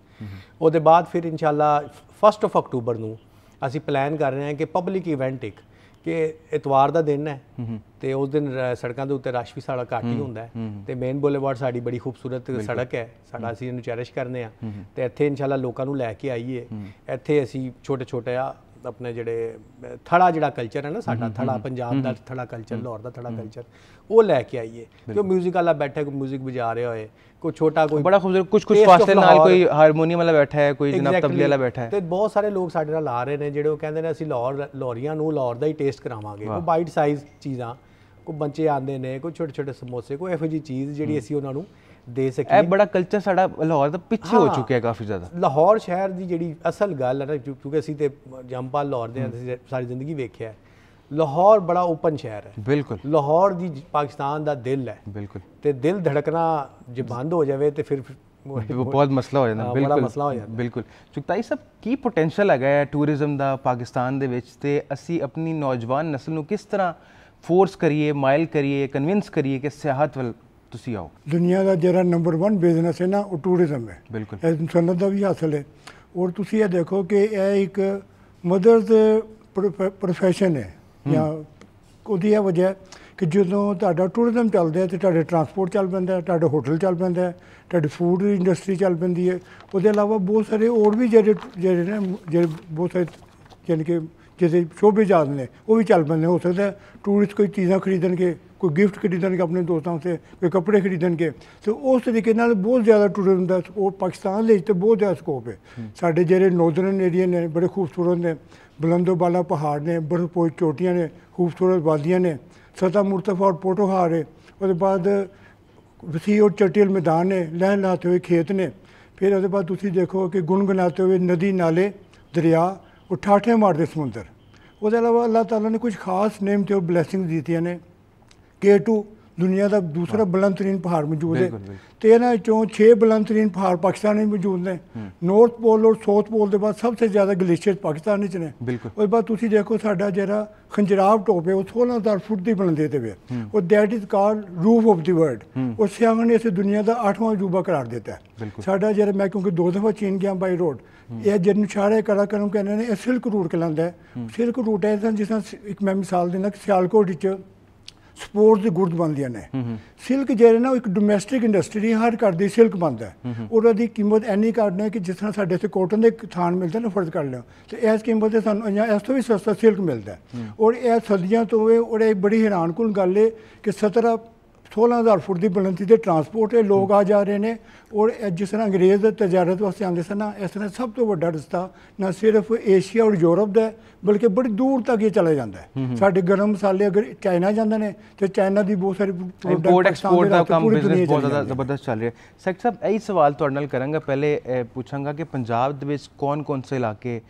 ਉਹਦੇ ਬਾਅਦ ਫਿਰ ਇਨਸ਼ਾਅੱਲਾ 1 ਆਫ ਅਕਤੂਬਰ ਨੂੰ ਅਸੀਂ ਪਲਾਨ ਕਰ ਰਹੇ ਹਾਂ ਕਿ ਪਬਲਿਕ ਇਵੈਂਟ ਇੱਕ ਕਿ ਇਤਵਾਰ ਦਾ ਦਿਨ ਹੈ ਤੇ ਉਸ ਦਿਨ ਸੜਕਾਂ ਦੇ ਉੱਤੇ ਰਸ਼ ਵੀ ਸਾਡਾ ਘੱਟ ਹੀ ਹੁੰਦਾ ਹੈ ਤੇ ਮੇਨ ਬੁਲੇਵਾਰਡ ਸਾਡੀ ਬੜੀ ਖੂਬਸੂਰਤ ਸੜਕ ਹੈ ਸਾਡਾ ਅਸੀਂ ਇਹਨੂੰ ਚੈਰਿਸ਼ ਕਰਨੇ ਆ ਤੇ ਇੱਥੇ ਇਨਸ਼ਾਅੱਲਾ ਲੋਕਾਂ ਨੂੰ ਲੈ ਕੇ ਆਈਏ ਇੱਥੇ ਅਸੀਂ ਛੋਟੇ ਛੋਟੇ ਆ ਆਪਣੇ ਜਿਹੜੇ ਥੜਾ ਜਿਹੜਾ ਕਲਚਰ ਹੈ ਨਾ ਸਾਡਾ ਥੜਾ ਪੰਜਾਬ ਦਾ ਥੜਾ ਕਲਚਰ ਲਾਹੌਰ ਦਾ ਥੜਾ ਕਲਚਰ ਉਹ ਲੈ ਕੇ ਆਈਏ ਕਿਉਂ 뮤직 ਵਾਲਾ ਬੈਠਾ ਕੋਈ 뮤직 ਵਜਾ ਰਿਹਾ ਹੋਏ ਕੋਈ ਛੋਟਾ ਕੋਈ ਬੜਾ ਖੂਬਸੂਰਤ ਕੁਝ ਕੁਝ ਫਾਸਲੇ ਨਾਲ ਕੋਈ ਹਾਰਮੋਨੀਅਮ ਵਾਲਾ ਬੈਠਾ ਹੈ ਕੋਈ ਜਨਾਬ ਤਬਲੇ ਵਾਲਾ ਬੈਠਾ ਹੈ ਤੇ ਬਹੁਤ ਸਾਰੇ ਲੋਕ ਸਾਡੇ ਨਾਲ ਆ ਰਹੇ ਨੇ ਜਿਹੜੇ ਉਹ ਕਹਿੰਦੇ ਨੇ ਅਸੀਂ ਲਾਹੌਰ ਲਾਹੌਰੀਆਂ ਨੂੰ ਲਾਹੌਰ ਦਾ ਹੀ ਟੇਸਟ ਕਰਾਵਾਂਗੇ ਉਹ ਬਾਈਟ ਸਾਈਜ਼ ਚੀਜ਼ਾਂ ਕੋ ਬੰਚੇ ਆਂਦੇ ਨੇ ਕੋਈ ਛੋਟੇ ਛੋਟੇ ਸਮੋਸੇ ਕੋਈ ਇਹੋ ਜੀ ਚੀਜ਼ ਜਿਹੜੀ ਅਸੀਂ ਉਹਨਾਂ ਨੂੰ ਦੇ ਸਕੀਏ ਇਹ ਬੜਾ ਕਲਚਰ ਸਾਡਾ ਲਾਹੌਰ ਦਾ ਪਿੱਛੇ ਹੋ ਚੁੱਕਿਆ ਹੈ ਕਾਫੀ ਜ਼ਿਆਦਾ ਲਾਹੌਰ ਸ਼ਹਿਰ ਦੀ ਜਿਹੜੀ ਅਸਲ ਗੱਲ ਹੈ ਨਾ ਕਿਉਂਕਿ ਅਸੀਂ ਤੇ ਜੰਪਾ ਲਾਹੌਰ ਦੇ ਅਸੀਂ ਸਾਰੀ ਜ਼ਿੰਦਗੀ ਵੇਖਿਆ ਹੈ ਲਾਹੌਰ ਬੜਾ ਓਪਨ ਸ਼ਹਿਰ ਹੈ ਬਿਲਕੁਲ ਲਾਹੌਰ ਦੀ ਪਾਕਿਸਤਾਨ ਦਾ ਦਿਲ ਹੈ ਬਿਲਕੁਲ ਤੇ ਦਿਲ ਧੜਕਣਾ ਜੇ ਬੰਦ ਹੋ ਜਾਵੇ ਤੇ ਫਿਰ ਉਹ ਬਹੁਤ ਮਸਲਾ ਹੋ ਜਾਂਦਾ ਬਿਲਕੁਲ ਮਸਲਾ ਹੋ ਜਾਂਦਾ ਬਿਲਕੁਲ ਚੁਕਤਾਈ ਸਭ ਕੀ ਪੋਟੈਂਸ਼ੀਅਲ ਹੈਗਾ ਟੂਰਿਜ਼ਮ ਦਾ ਪਾਕਿਸਤਾਨ ਦੇ ਵਿੱਚ ਤੇ ਅਸੀਂ ਆਪਣੀ ਨੌਜਵਾਨ نسل ਨੂੰ ਕਿਸ ਤਰ੍ਹਾਂ ਫੋਰਸ ਕਰੀਏ ਮਾਈਲ ਕਰੀਏ ਕਨਵਿੰਸ ਕਰੀਏ ਕਿ ਸਿਆਹਤ ਵੱਲ ਤੁਸੀਂ ਆਓ ਦੁਨੀਆ ਦਾ ਜਿਹੜਾ ਨੰਬਰ 1 ਬਿਜ਼ਨਸ ਹੈ ਨਾ ਉਹ ਟੂਰਿਜ਼ਮ ਹੈ ਬਿਲਕੁਲ ਇਹ ਸੰਨਤ ਦਾ ਵੀ ਹਾਸਲ ਹੈ ਔਰ ਤੁਸੀਂ ਇਹ ਦੇਖੋ ਕਿ ਇਹ ਇੱਕ ਮਦਰਸ ਪ੍ਰੋਫੈਸ਼ਨ ਹੈ ਜਾਂ ਉਹਦੀ ਇਹ ਵਜ੍ਹਾ ਕਿ ਜਦੋਂ ਤੁਹਾਡਾ ਟੂਰਿਜ਼ਮ ਚੱਲਦਾ ਹੈ ਤੇ ਤੁਹਾਡੇ ਟਰਾਂਸਪੋਰਟ ਚੱਲ ਪੈਂਦਾ ਹੈ ਤੁਹਾਡੇ ਹੋਟਲ ਚੱਲ ਪੈਂਦਾ ਹੈ ਤੁਹਾਡੇ ਫੂਡ ਇੰਡਸਟਰੀ ਚੱਲ ਪੈਂਦੀ ਹੈ ਉਹਦੇ ਇਲਾਵਾ ਬਹੁਤ ਸਾਰੇ ਹੋਰ ਵੀ ਜਿਹੜੇ ਜਿਹੜੇ ਨੇ ਜਿਹੜੇ ਬਹੁਤ ਸਾਰੇ ਜਾਨਕਿ जैसे ਸ਼ੋਭੇ ਜਾਤ ਨੇ ਉਹ ਵੀ ਚੱਲ ਪੈਂਦੇ ਹੋ ਸਕਦਾ ਟੂਰਿਸਟ ਕੋਈ ਚੀਜ਼ਾਂ ਖਰੀਦਣਗੇ ਕੋਈ ਗਿਫਟ ਖਰੀਦਣਗੇ ਆਪਣੇ ਦੋਸਤਾਂ ਸੇ ਕੋਈ ਕੱਪੜੇ ਖਰੀਦਣਗੇ ਤੇ ਉਸ ਤਰੀਕੇ ਨਾਲ ਬਹੁਤ ਜ਼ਿਆਦਾ ਟੂਰਿਜ਼ਮ ਦਾ ਸਕੋਪ ਪਾਕਿਸਤਾਨ ਲਈ ਤੇ ਬਹੁਤ ਜ਼ਿਆਦਾ ਸਕੋਪ ਹੈ ਸਾਡੇ ਜਿਹੜੇ ਨੌਰਦਰਨ ਏਰੀਆ ਨੇ ਬੜੇ ਖੂਬਸੂਰਤ ਨੇ ਬਲੰਦੋਬਾਲਾ ਪਹਾੜ ਨੇ ਬਰਫਪੋਸ਼ ਚੋਟੀਆਂ ਨੇ ਖੂਬਸੂਰਤ ਵਾਦੀਆਂ ਨੇ ਸਤਾ ਮੁਰਤਫਾ ਔਰ ਪੋਟੋਹਾਰ ਹੈ ਉਹਦੇ ਬਾਅਦ ਵਸੀਹ ਔਰ ਚਟੇਲ ਮੈਦਾਨ ਨੇ ਲਹਿਲਾਤੇ ਹੋਏ ਖੇਤ ਨੇ ਫਿਰ ਉਹਦੇ ਬਾਅਦ ਤੁਸੀਂ ਦੇਖੋ ਕਿ ਗੁੰਗਨਾਤੇ ਹੋਏ ਨਦੀ ਨਾਲੇ ਦਰਿਆ ਉਹ ਠਾਠੇ ਮਾਰਦੇ ਸਮੁੰਦਰ ਉਹਦੇ ਇਲਾਵਾ ਅੱਲਾਹ ਤਾਲਾ ਨੇ ਕੁਝ ਖਾਸ ਨੇਮ ਤੇ ਉਹ ਬਲੇਸਿੰਗ ਦਿੱਤੀਆਂ ਨੇ K2 ਦੁਨੀਆ ਦਾ ਦੂਸਰਾ ਬਲੰਤਰੀਨ ਪਹਾੜ ਮੌਜੂਦ ਹੈ ਤੇ ਇਹਨਾਂ ਚੋਂ 6 ਬਲੰਤਰੀਨ ਪਹਾੜ ਪਾਕਿਸਤਾਨ ਵਿੱਚ ਮੌਜੂਦ ਨੇ ਨਾਰਥ ਪੋਲ ਔਰ ਸਾਊਥ ਪੋਲ ਦੇ ਬਾਅਦ ਸਭ ਤੋਂ ਜ਼ਿਆਦਾ ਗਲੇਸ਼ੀਅਰ ਪਾਕਿਸਤਾਨ ਵਿੱਚ ਨੇ ਉਹ ਬਾਅਦ ਤੁਸੀਂ ਦੇਖੋ ਸਾਡਾ ਜਿਹੜਾ ਖੰਜਰਾਵ ਟੋਪ ਹੈ ਉਹ 16000 ਫੁੱਟ ਦੀ ਬਣਦੇ ਤੇ ਵੇ ਉਹ that is call roof of the world ਉਹ ਸਿਆਂਗ ਨੇ ਇਸ ਦੁਨੀਆ ਦਾ 8ਵਾਂ ਅਜੂਬਾ ਕਰਾਰ ਦਿੱਤਾ ਸਾਡਾ ਜਿਹੜਾ ਮੈਂ ਕਿਉਂਕਿ ਦੋ ਦਫਾ ਚੀਨ ਗਿਆ ਬਾਈ ਰੋਡ ਇਹ ਜਿਹਨੂੰ ਸਾਰੇ ਕੜਾ ਕਰਮ ਕਹਿੰਦੇ ਨੇ ਇਹ ਸਿਲਕ ਰੂਟ ਕਹਿੰਦਾ ਸਿਲਕ ਰੂਟ ਹੈ ਜਿਸ ਤਰ੍ਹਾਂ ਇੱਕ ਮੈਂ ਮਿਸਾਲ ਦਿੰਦਾ ਕਿ ਸਿਆਲਕੋਟ ਵਿੱਚ ਸਪੋਰਟਸ ਦੀ ਗੁਰਦ ਬਣਦੀਆਂ ਨੇ ਸਿਲਕ ਜਿਹੜੇ ਨਾ ਇੱਕ ਡੋਮੈਸਟਿਕ ਇੰਡਸਟਰੀ ਹਰ ਕਰਦੀ ਸਿਲਕ ਬਣਦਾ ਉਹਨਾਂ ਦੀ ਕੀਮਤ ਐਨੀ ਨੇ ਕਿ ਜਿਸ ਤਰ੍ਹਾਂ ਸਾਡੇ ਇੱਥੇ ਕੋਟਨ ਦੇ ਥਾਨ ਮਿਲਦੇ ਨੇ ਫਰਜ਼ ਕਰ ਲਿਓ ਤੇ ਇਸ ਕੀਮਤ ਤੇ ਸਾਨੂੰ ਇਸ ਤੋਂ ਵੀ ਸਸਤਾ ਸਿਲਕ ਮਿਲਦਾ ਔਰ ਇਹ ਸਦੀਆਂ ਤੋਂ ਇਹ ਬੜੀ ਹੈਰਾਨ ਗੱਲ ਹੈ ਕਿ 17 16000 ਫੁੱਟ ਦੀ ਬਲੰਤੀ ਤੇ ਟਰਾਂਸਪੋਰਟ ਇਹ ਲੋਕ ਆ ਜਾ ਰਹੇ ਨੇ ਔਰ ਜਿਸ ਤਰ੍ਹਾਂ ਅੰਗਰੇਜ਼ ਦੇ ਤਜਾਰਤ ਵਾਸਤੇ ਆਉਂਦੇ ਸਨ ਨਾ ਇਸ ਤਰ੍ਹਾਂ ਸਭ ਤੋਂ ਵੱਡਾ ਰਸਤਾ ਨਾ ਸਿਰਫ ਏਸ਼ੀਆ ਔਰ ਯੂਰਪ ਦਾ ਬਲਕਿ ਬੜੀ ਦੂਰ ਤੱਕ ਇਹ ਚਲਾ ਜਾਂਦਾ ਸਾਡੇ ਗਰਮ ਮਸਾਲੇ ਅਗਰ ਚਾਈਨਾ ਜਾਂਦੇ ਨੇ ਤੇ ਚਾਈਨਾ ਦੀ ਬਹੁਤ ਸਾਰੀ ਪ੍ਰੋਡਕਟ ਐਕਸਪੋਰਟ ਦਾ ਕੰਮ ਬਿਜ਼ਨਸ ਬਹੁਤ ਜ਼ਿਆਦਾ ਜ਼ਬਰਦਸਤ ਚੱਲ ਰਿਹਾ ਸੈਕਟਰ ਸਾਹਿਬ ਇਹ ਸਵਾਲ ਤੁਹਾਡੇ ਨਾਲ ਕਰਾਂਗਾ ਪਹਿਲੇ ਪੁੱਛਾਂਗਾ ਕਿ ਪੰਜਾਬ ਦੇ ਵਿੱਚ ਕੌਣ-ਕੌਣ ਸੇ ਇਲਾਕੇ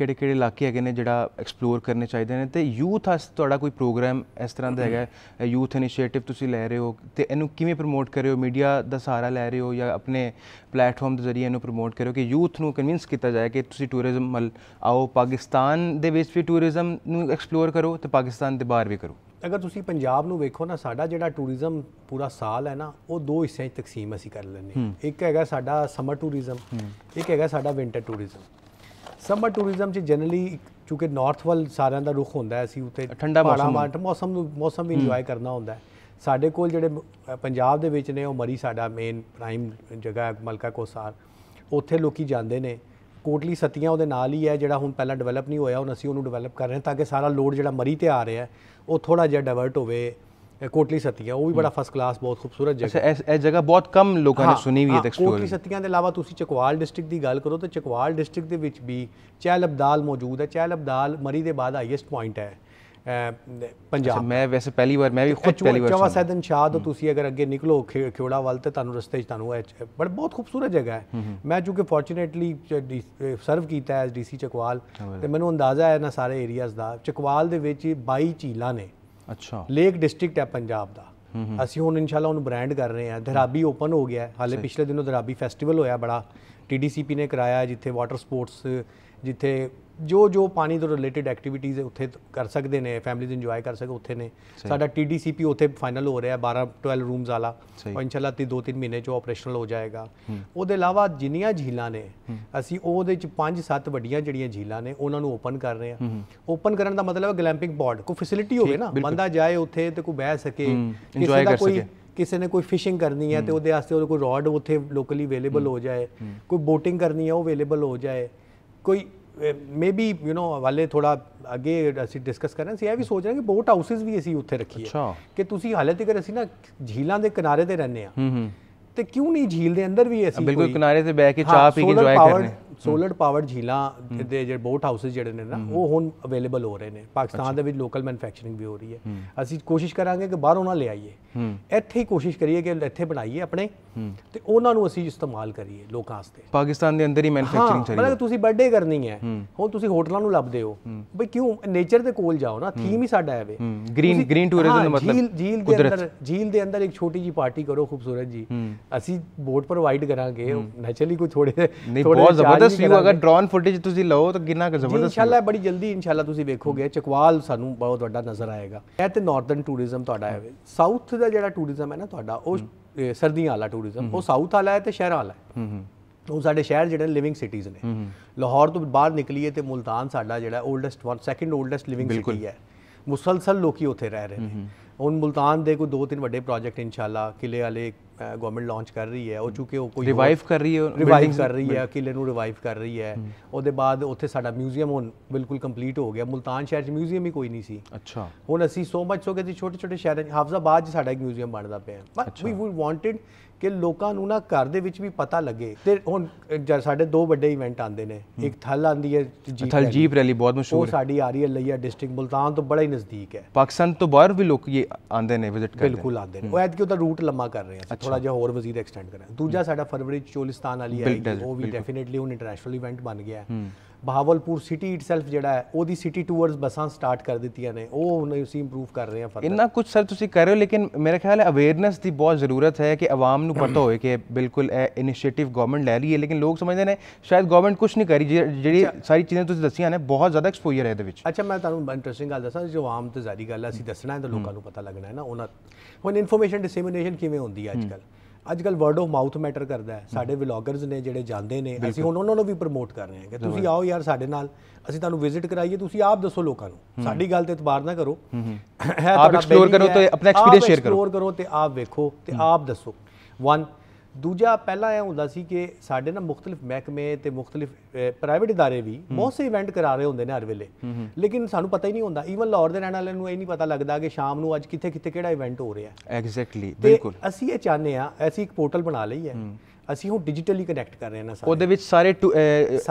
ਕਿਹੜੇ ਕਿਹੜੇ ਇਲਾਕੇ ਹੈਗੇ ਨੇ ਜਿਹੜਾ ਐਕਸਪਲੋਰ ਕਰਨੇ ਚਾਹੀਦੇ ਨੇ ਤੇ ਯੂਥ ਹਸ ਤੁਹਾਡਾ ਕੋਈ ਪ੍ਰੋਗਰਾਮ ਇਸ ਤਰ੍ਹਾਂ ਦਾ ਹੈਗਾ ਯੂਥ ਇਨੀਸ਼ੀਏਟਿਵ ਤੁਸੀਂ ਲੈ ਰਹੇ ਹੋ ਤੇ ਇਹਨੂੰ ਕਿਵੇਂ ਪ੍ਰਮੋਟ ਕਰ ਰਹੇ ਹੋ ਮੀਡੀਆ ਦਾ ਸਹਾਰਾ ਲੈ ਰਹੇ ਹੋ ਜਾਂ ਆਪਣੇ ਪਲੇਟਫਾਰਮ ਦੇ ਜ਼ਰੀਏ ਇਹਨੂੰ ਪ੍ਰਮੋਟ ਕਰ ਰਹੇ ਹੋ ਕਿ ਯੂਥ ਨੂੰ ਕਨਵਿੰਸ ਕੀਤਾ ਜਾਏ ਕਿ ਤੁਸੀਂ ਟੂਰਿਜ਼ਮ ਮਲ ਆਓ ਪਾਕਿਸਤਾਨ ਦੇ ਵਿੱਚ ਵੀ ਟੂਰਿਜ਼ਮ ਨੂੰ ਐਕਸਪਲੋਰ ਕਰੋ ਤੇ ਪਾਕਿਸਤਾਨ ਦੇ ਬਾਹਰ ਵੀ ਕਰੋ ਅਗਰ ਤੁਸੀਂ ਪੰਜਾਬ ਨੂੰ ਵੇਖੋ ਨਾ ਸਾਡਾ ਜਿਹੜਾ ਟੂਰਿਜ਼ਮ ਪੂਰਾ ਸਾਲ ਹੈ ਨਾ ਉਹ ਦੋ ਹਿੱਸਿਆਂ 'ਚ ਤਕਸੀਮ ਅਸੀਂ ਕਰ ਲੈਂਦੇ ਇੱਕ ਹੈਗਾ ਸਾਡਾ ਸਮਰ ਟੂਰਿਜ਼ਮ ਇੱਕ ਹੈਗਾ ਸਾਡਾ ਵਿంటర్ ਟੂਰਿਜ਼ਮ ਸਮਰ ਟੂਰਿਜ਼ਮ ਚ ਜਨਰਲੀ ਕਿਉਂਕਿ ਨਾਰਥ ਵੱਲ ਸਾਰਿਆਂ ਦਾ ਰੁਖ ਹੁੰਦਾ ਹੈ ਅਸੀਂ ਉੱਤੇ ਠੰਡਾ ਮੌਸਮ ਮੌਸਮ ਨੂੰ ਮੌਸਮ ਵੀ ਇੰਜੋਏ ਕਰਨਾ ਹੁੰਦਾ ਹੈ ਸਾਡੇ ਕੋਲ ਜਿਹੜੇ ਪੰਜਾਬ ਦੇ ਵਿੱਚ ਨੇ ਉਹ ਮਰੀ ਸਾਡਾ ਮੇਨ ਪ੍ਰਾਈਮ ਜਗ੍ਹਾ ਹੈ ਮਲਕਾ ਕੋਸਾਰ ਉੱਥੇ ਲੋਕੀ ਜਾਂਦੇ ਨੇ ਕੋਟਲੀ ਸਤੀਆਂ ਉਹਦੇ ਨਾਲ ਹੀ ਹੈ ਜਿਹੜਾ ਹੁਣ ਪਹਿਲਾਂ ਡਿਵੈਲਪ ਨਹੀਂ ਹੋਇਆ ਹੁਣ ਅਸੀਂ ਉਹਨੂੰ ਡਿਵੈਲਪ ਕਰ ਰਹੇ ਹਾਂ ਤਾਂ ਕਿ ਸਾਰਾ ਲੋਡ ਜਿਹੜਾ ਮਰੀ ਤੇ ਆ ਰਿਹਾ ਉਹ ਥੋੜਾ ਜਿਹਾ ਡਾਇਵਰਟ ਹੋਵੇ ਕੋਟਲੀ ਸਤੀਆ ਉਹ ਵੀ ਬੜਾ ਫਸਟ ਕਲਾਸ ਬਹੁਤ ਖੂਬਸੂਰਤ ਜਗ੍ਹਾ ਅੱਛਾ ਇਸ ਇਸ ਜਗ੍ਹਾ ਬਹੁਤ ਕਮ ਲੋਕਾਂ ਨੇ ਸੁਣੀ ਵੀ ਹੈ ਤੱਕ ਸਟੋਰੀ ਕੋਟਲੀ ਸਤੀਆ ਦੇ ਇਲਾਵਾ ਤੁਸੀਂ ਚਕਵਾਲ ਡਿਸਟ੍ਰਿਕਟ ਦੀ ਗੱਲ ਕਰੋ ਤਾਂ ਚਕਵਾਲ ਡਿਸਟ੍ਰਿਕਟ ਦੇ ਵਿੱਚ ਵੀ ਚੈਲ ਅਬਦਾਲ ਮੌਜੂਦ ਹੈ ਚੈਲ ਅਬਦਾਲ ਮਰੀ ਦੇ ਬਾਅਦ ਹਾਈਐਸਟ ਪੁਆਇੰਟ ਹੈ ਪੰਜਾਬ ਮੈਂ ਵੈਸੇ ਪਹਿਲੀ ਵਾਰ ਮੈਂ ਵੀ ਖੁਦ ਪਹਿਲੀ ਵਾਰ ਚਵਾ ਸੈਦਨ ਸ਼ਾਹ ਤੋਂ ਤੁਸੀਂ ਅਗਰ ਅੱਗੇ ਨਿਕਲੋ ਖਿਓੜਾ ਵੱਲ ਤੇ ਤੁਹਾਨੂੰ ਰਸਤੇ 'ਚ ਤੁਹਾਨੂੰ ਇਹ ਬੜਾ ਬਹੁਤ ਖੂਬਸੂਰਤ ਜਗ੍ਹਾ ਹੈ ਮੈਂ ਕਿਉਂਕਿ ਫੋਰਚੂਨੇਟਲੀ ਸਰਵ ਕੀਤਾ ਐਸ ਡੀਸੀ ਚਕਵਾਲ ਤੇ ਮੈਨੂੰ ਅੰਦਾਜ਼ਾ ਹੈ ਨਾ ਸਾਰੇ ਏਰੀਆਜ਼ ਦਾ ਚਕਵਾਲ ਦੇ ਵਿੱਚ 22 ਝੀਲਾਂ ਨੇ ਅੱਛਾ ਲੇਕ ਡਿਸਟ੍ਰਿਕਟ ਹੈ ਪੰਜਾਬ ਦਾ ਅਸੀਂ ਹੁਣ ਇਨਸ਼ਾਅੱਲਾ ਉਹਨੂੰ ਬ੍ਰਾਂਡ ਕਰ ਰਹੇ ਹਾਂ ਧਰਾਬੀ ਓਪਨ ਹੋ ਗਿਆ ਹਾਲੇ ਪਿਛਲੇ ਦਿਨੋਂ ਧਰਾਬੀ ਫੈਸਟੀਵਲ ਹੋਇਆ ਬੜਾ ਟੀਡੀਸੀਪੀ ਨੇ ਕਰਾਇਆ ਜਿੱਥੇ ਵਾਟਰ ਸਪੋਰਟਸ ਜਿੱਥੇ ਜੋ ਜੋ ਪਾਣੀ ਦੇ ਰਿਲੇਟਡ ਐਕਟੀਵਿਟੀਜ਼ ਉੱਥੇ ਕਰ ਸਕਦੇ ਨੇ ਫੈਮਿਲੀਜ਼ ਇੰਜੋਏ ਕਰ ਸਕਦੇ ਉੱਥੇ ਨੇ ਸਾਡਾ ਟੀਡੀਸੀਪੀ ਉੱਥੇ ਫਾਈਨਲ ਹੋ ਰਿਹਾ 12 12 ਰੂਮਸ ਵਾਲਾ ਔਰ ਇਨਸ਼ਾਅੱਲਾ ਤੇ 2-3 ਮਹੀਨੇ ਚ ਆਪਰੇਸ਼ਨਲ ਹੋ ਜਾਏਗਾ ਉਹਦੇ ਇਲਾਵਾ ਜਿੰਨੀਆਂ ਝੀਲਾਂ ਨੇ ਅਸੀਂ ਉਹਦੇ ਚ 5-7 ਵੱਡੀਆਂ ਜਿਹੜੀਆਂ ਝੀਲਾਂ ਨੇ ਉਹਨਾਂ ਨੂੰ ਓਪਨ ਕਰ ਰਹੇ ਆ ਓਪਨ ਕਰਨ ਦਾ ਮਤਲਬ ਹੈ ਗਲੈਂਪਿੰਗ ਬੋਰਡ ਕੋਈ ਫੈਸਿਲਿਟੀ ਹੋਵੇ ਨਾ ਬੰਦਾ ਜਾਏ ਉੱਥੇ ਤੇ ਕੋਈ ਬਹਿ ਸਕੇ ਕਿਸੇ ਦਾ ਕੋਈ ਕਿਸੇ ਨੇ ਕੋਈ ਫਿਸ਼ਿੰਗ ਕਰਨੀ ਹੈ ਤੇ ਉਹਦੇ ਵਾਸਤੇ ਉਹਦੇ ਕੋਈ ਰੋਡ ਉੱਥੇ ਲੋਕਲੀ ਅਵੇਲੇਬਲ ਹੋ ਜਾਏ ਕੋਈ ਬੋਟਿੰਗ ਕਰਨੀ ਹੈ ਉਹ ਅਵੇਲੇਬਲ ਹੋ ਜਾਏ ਕੋਈ ਮੇ ਬੀ ਯੂ نو ਵਾਲੇ ਥੋੜਾ ਅੱਗੇ ਅਸੀਂ ਡਿਸਕਸ ਕਰ ਰਹੇ ਸੀ ਇਹ ਵੀ ਸੋਚ ਰਹੇ ਕਿ ਬੋਟ ਹਾਊਸਸ ਵੀ ਅਸੀਂ ਉੱਥੇ ਰੱਖੀਏ ਕਿ ਤੁਸੀਂ ਹਾਲੇ ਤੱਕ ਅਸੀਂ ਨਾ ਝੀਲਾਂ ਦੇ ਕਿਨਾਰੇ ਤੇ ਰਹਿੰਦੇ ਆ ਤੇ ਕਿਉਂ ਨਹੀਂ ਝੀਲ ਦੇ ਅੰਦਰ ਵੀ ਅਸੀਂ ਬਿਲਕੁਲ ਕਿਨਾਰੇ ਤੇ ਬਹਿ ਕੇ ਚਾਹ ਪੀ ਕੇ ਕਰਦੇ ਕਰਨੇ ਸੋਲਰ ਪਾਵਰ ਝੀਲਾਂ ਦੇ ਜਿਹੜੇ ਬੋਟ ਹਾਊਸਸ ਜਿਹੜੇ ਨੇ ਨਾ ਉਹ ਹੁਣ ਅਵੇਲੇਬਲ ਹੋ ਰਹੇ ਨੇ ਪਾਕਿਸਤਾਨ ਦੇ ਵਿੱਚ ਲੋਕਲ ਮੈਨੂਫੈਕਚਰਿੰਗ ਵੀ ਹੋ ਰਹੀ ਹੈ ਅਸੀਂ ਕੋਸ਼ਿਸ਼ ਕਰਾਂਗੇ ਕਿ ਬਾਹਰੋਂ ਨਾ ਲਿਆਈਏ ਇੱਥੇ ਹੀ ਕੋਸ਼ਿਸ਼ ਕਰੀਏ ਕਿ ਇੱਥੇ ਬਣਾਈਏ ਆਪਣੇ ਤੇ ਉਹਨਾਂ ਨੂੰ ਅਸੀਂ ਇਸਤੇਮਾਲ ਕਰੀਏ ਲੋਕਾਂ ਵਾਸਤੇ ਪਾਕਿਸਤਾਨ ਦੇ ਅੰਦਰ ਹੀ ਮੈਨੂਫੈਕਚਰਿੰਗ ਚੱਲ ਰਹੀ ਹੈ ਮਤਲਬ ਤੁਸੀਂ ਬਰਥਡੇ ਕਰਨੀ ਹੈ ਹੁਣ ਤੁਸੀਂ ਹੋਟਲਾਂ ਨੂੰ ਲੱਭਦੇ ਹੋ ਬਈ ਕਿਉਂ ਨੇਚਰ ਦੇ ਕੋਲ ਜਾਓ ਨਾ ਥੀਮ ਹੀ ਸਾਡਾ ਹੈ ਵੇ ਗ੍ਰੀਨ ਗ੍ਰੀਨ ਟੂਰਿਜ਼ਮ ਦਾ ਮਤਲਬ ਜੀਲ ਦੇ ਅੰਦਰ ਜੀਲ ਦੇ ਅੰਦਰ ਇੱਕ ਛੋਟੀ ਜੀ ਪਾਰਟੀ ਕਰੋ ਖੂਬਸੂਰਤ ਜੀ ਅਸੀਂ ਬੋਟ ਪ੍ਰੋਵਾਈਡ ਕਰਾਂਗੇ ਨੈਚੁਰਲੀ ਕੋਈ ਥੋੜੇ ਨਹੀਂ ਬਹੁਤ ਜ਼ਬਰਦਸਤ ਵੀ ਅਗਰ ਡਰੋਨ ਫੁਟੇਜ ਤੁਸੀਂ ਲਓ ਤਾਂ ਕਿੰਨਾ ਜ਼ਬਰਦਸਤ ਇਨਸ਼ਾਅੱਲਾ ਬੜੀ ਜਲਦੀ ਇਨਸ਼ਾਅੱਲਾ ਤੁਸੀਂ ਵੇਖੋਗੇ ਚਕਵਾਲ ਸਾਨੂੰ ਬਹੁਤ ਵੱਡਾ ਨਜ਼ਰ ਆਏਗਾ ਇਹ ਤੇ ਨਾਰਥਰਨ ਟੂਰਿਜ਼ਮ ਤੁਹਾਡਾ ਹੈ ਸਾਊਥ ਦਾ ਜਿਹੜਾ ਟੂਰਿਜ਼ਮ ਹੈ ਨਾ ਤੁਹਾਡਾ ਉਹ ਸਰਦੀਆਂ ਵਾਲਾ ਟੂਰਿਜ਼ਮ ਉਹ ਸਾਊਥ ਵਾਲਾ ਹੈ ਤੇ ਸ਼ਹਿਰ ਵਾਲਾ ਹੈ ਉਹ ਸਾਡੇ ਸ਼ਹਿਰ ਜਿਹੜੇ ਲਿਵਿੰਗ ਸਿਟੀਜ਼ ਨੇ ਲਾਹੌਰ ਤੋਂ ਬਾਹਰ ਨਿਕਲੀਏ ਤੇ ਮੁਲਤਾਨ ਸਾਡਾ ਜਿਹੜਾ oldest one second oldest living city ਹੈ ਮੁਸਲਸਲ ਲੋਕੀ ਉੱਥੇ ਰਹਿ ਰਹੇ ਨੇ ਉਹਨ ਮੁਲਤਾਨ ਦੇ ਕੋਈ ਦੋ ਤਿੰਨ ਵੱਡੇ ਪ੍ਰੋਜੈਕਟ ਇਨਸ਼ਾਅੱਲਾ ਕਿਲੇ ਵਾਲੇ ਗਵਰਨਮੈਂਟ ਲਾਂਚ ਕਰ ਰਹੀ ਹੈ ਉਹ ਚੁਕੇ ਉਹ ਕੋਈ ਰਿਵਾਈਵ ਕਰ ਰਹੀ ਹੈ ਰਿਵਾਈਵ ਕਰ ਰਹੀ ਹੈ ਕਿਲੇ ਨੂੰ ਰਿਵਾਈਵ ਕਰ ਰਹੀ ਹੈ ਉਹਦੇ ਬਾਅਦ ਉੱਥੇ ਸਾਡਾ ਮਿਊਜ਼ੀਅਮ ਹੁਣ ਬਿਲਕੁਲ ਕੰਪਲੀਟ ਹੋ ਗਿਆ ਮਲਤਾਨ ਸ਼ਹਿਰ 'ਚ ਮਿਊਜ਼ੀਅਮ ਹੀ ਕੋਈ ਨਹੀਂ ਸੀ ਅੱਛਾ ਹੁਣ ਅਸੀਂ ਸੋ ਮੱਚ ਹੋ ਗਏ ਜੀ ਛੋਟੇ ਛੋਟੇ ਸ਼ਹਿਰਾਂ 'ਚ ਹਾਫਜ਼ਾਬਾਦ 'ਚ ਸਾਡਾ ਇੱਕ ਮਿਊਜ਼ੀਅਮ ਬਣਦਾ ਪਿਆ ਬਟ ਵੀ ਵਾਂਟਡ ਕਿ ਲੋਕਾਂ ਨੂੰ ਨਾ ਘਰ ਦੇ ਵਿੱਚ ਵੀ ਪਤਾ ਲੱਗੇ ਤੇ ਹੁਣ ਸਾਡੇ ਦੋ ਵੱਡੇ ਇਵੈਂਟ ਆਂਦੇ ਨੇ ਇੱਕ ਥਲ ਆਂਦੀ ਹੈ ਜੀਪ ਥਲ ਜੀਪ ਰੈਲੀ ਬਹੁਤ ਮਸ਼ਹੂਰ ਹੈ ਉਹ ਸਾਡੀ ਆ ਰਹੀ ਹੈ ਲਈਆ ਡਿਸਟ੍ਰਿਕਟ ਮਲਤਾਨ ਤੋਂ ਬੜਾ ਹੀ ਨਜ਼ਦੀਕ ਹੈ ਪਾਕਿਸਤਾਨ ਤੋਂ ਬਾਹਰ ਵੀ ਲੋਕ ਇਹ ਆਂਦੇ ਨੇ ਵਿਜ਼ਿਟ ਕਰਦੇ ਬਿਲਕੁਲ ਆਂਦੇ ਨੇ ਉਹ ਕਿ ਉਹਦਾ ਰੂਟ ਲੰਮਾ ਕਰ ਰਹੇ ਆ ਥੋੜਾ ਜਿਹਾ ਹੋਰ ਮਜ਼ੀਦ ਐਕਸਟੈਂਡ ਕਰ ਰਹੇ ਦੂਜਾ ਸਾਡਾ ਫਰਵਰੀ ਚ ਚੋਲਿਸਤਾਨ ਵਾਲੀ ਹੈ ਉਹ ਵੀ ਡੈਫੀਨਿਟਲੀ ਹੁਣ ਇੰਟਰਨੈਸ਼ਨਲ ਇਵੈਂਟ ਬਣ ਗਿਆ ਹੈ ਬਹਾਵਲਪੁਰ ਸਿਟੀ ਇਟਸੈਲਫ ਜਿਹੜਾ ਹੈ ਉਹਦੀ ਸਿਟੀ ਟੂਰਸ ਬੱਸਾਂ ਸਟਾਰਟ ਕਰ ਦਿੱਤੀਆਂ ਨੇ ਉਹ ਹੁਣ ਅਸੀਂ ਇੰਪਰੂਵ ਕਰ ਰਹੇ ਹਾਂ ਫਰਦਰ ਇੰਨਾ ਕੁਝ ਸਰ ਤੁਸੀਂ ਕਰ ਰਹੇ ਹੋ ਲੇਕਿਨ ਮੇਰੇ ਖਿਆਲ ਹੈ ਅਵੇਅਰਨੈਸ ਦੀ ਬਹੁਤ ਜ਼ਰੂਰਤ ਹੈ ਕਿ ਆਵਾਮ ਨੂੰ ਪਤਾ ਹੋਵੇ ਕਿ ਬਿਲਕੁਲ ਇਹ ਇਨੀਸ਼ੀਏਟਿਵ ਗਵਰਨਮੈਂਟ ਲੈ ਰਹੀ ਹੈ ਲੇਕਿਨ ਲੋਕ ਸਮਝਦੇ ਨੇ ਸ਼ਾਇਦ ਗਵਰਨਮੈਂਟ ਕੁਝ ਨਹੀਂ ਕਰੀ ਜਿਹੜੀ ਸਾਰੀ ਚੀਜ਼ਾਂ ਤੁਸੀਂ ਦੱਸੀਆਂ ਨੇ ਬਹੁਤ ਜ਼ਿਆਦਾ ਐਕਸਪੋਜ਼ਰ ਹੈ ਇਹਦੇ ਵਿੱਚ ਅੱਛਾ ਮੈਂ ਤੁਹਾਨੂੰ ਇੰਟਰਸਟਿੰਗ ਗੱਲ ਦੱਸਾਂ ਜੋ ਆਮ ਤੇ ਜ਼ਾਰੀ ਗੱਲ ਅਸੀਂ ਦੱਸਣਾ ਹੈ ਤਾਂ ਲੋਕਾਂ ਨੂੰ ਪਤਾ ਲੱਗਣਾ ਹੈ ਨਾ ਉਹਨਾਂ ਹੁਣ ਇਨਫੋਰਮੇਸ਼ਨ ਡਿਸਮੀਨੇਸ਼ਨ ਕਿਵੇਂ ਹੁੰਦੀ ਹੈ ਅੱਜਕੱਲ ਅੱਜ ਕੱਲ ਵਰਡ ਆਫ ਮਾਊਥ ਮੈਟਰ ਕਰਦਾ ਹੈ ਸਾਡੇ ਵਲੌਗਰਸ ਨੇ ਜਿਹੜੇ ਜਾਂਦੇ ਨੇ ਅਸੀਂ ਹੁਣ ਉਹਨਾਂ ਨੂੰ ਵੀ ਪ੍ਰਮੋਟ ਕਰ ਰਹੇ ਹਾਂ ਕਿ ਤੁਸੀਂ ਆਓ ਯਾਰ ਸਾਡੇ ਨਾਲ ਅਸੀਂ ਤੁਹਾਨੂੰ ਵਿਜ਼ਿਟ ਕਰਾਈਏ ਤੁਸੀਂ ਆਪ ਦੱਸੋ ਲੋਕਾਂ ਨੂੰ ਸਾਡੀ ਗੱਲ ਤੇ ਇਤਬਾਰ ਨਾ ਕਰੋ ਆਪ ਐਕਸਪਲੋਰ ਕਰੋ ਤੇ ਆਪਣਾ ਐਕਸਪੀਰੀਅੰਸ ਸ਼ੇਅਰ ਕਰੋ ਐਕਸਪਲੋਰ ਕਰੋ ਤੇ ਆਪ ਵੇਖੋ ਤੇ ਆਪ ਦੱਸੋ ਵਨ ਦੂਜਾ ਪਹਿਲਾਂ ਇਹ ਹੁੰਦਾ ਸੀ ਕਿ ਸਾਡੇ ਨਾਲ ਮੁxtਲਿਫ ਮਹਿਕਮੇ ਤੇ ਮੁxtਲਿਫ ਪ੍ਰਾਈਵੇਟ ادارے ਵੀ ਬਹੁਤ ਸੇ ਇਵੈਂਟ ਕਰਾ ਰਹੇ ਹੁੰਦੇ ਨੇ ਹਰ ਵੇਲੇ ਲੇਕਿਨ ਸਾਨੂੰ ਪਤਾ ਹੀ ਨਹੀਂ ਹੁੰਦਾ ਈਵਨ ਲਾਹੌਰ ਦੇ ਰਹਿਣ ਵਾਲਿਆਂ ਨੂੰ ਇਹ ਨਹੀਂ ਪਤਾ ਲੱਗਦਾ ਕਿ ਸ਼ਾਮ ਨੂੰ ਅੱਜ ਕਿੱਥੇ ਕਿੱਥੇ ਕਿਹੜਾ ਇਵੈਂਟ ਹੋ ਰਿਹਾ ਹੈ ਐਗਜ਼ੈਕਟਲੀ ਬਿਲਕੁਲ ਅਸੀਂ ਇਹ ਚਾਹਨੇ ਆ ਅਸੀਂ ਇੱਕ ਪੋਰਟਲ ਬਣਾ ਲਈ ਹੈ ਅਸੀਂ ਹੁਣ ਡਿਜੀਟਲੀ ਕਨੈਕਟ ਕਰ ਰਹੇ ਹਾਂ ਨਾ ਸਾਰੇ ਉਹਦੇ ਵਿੱਚ ਸਾਰੇ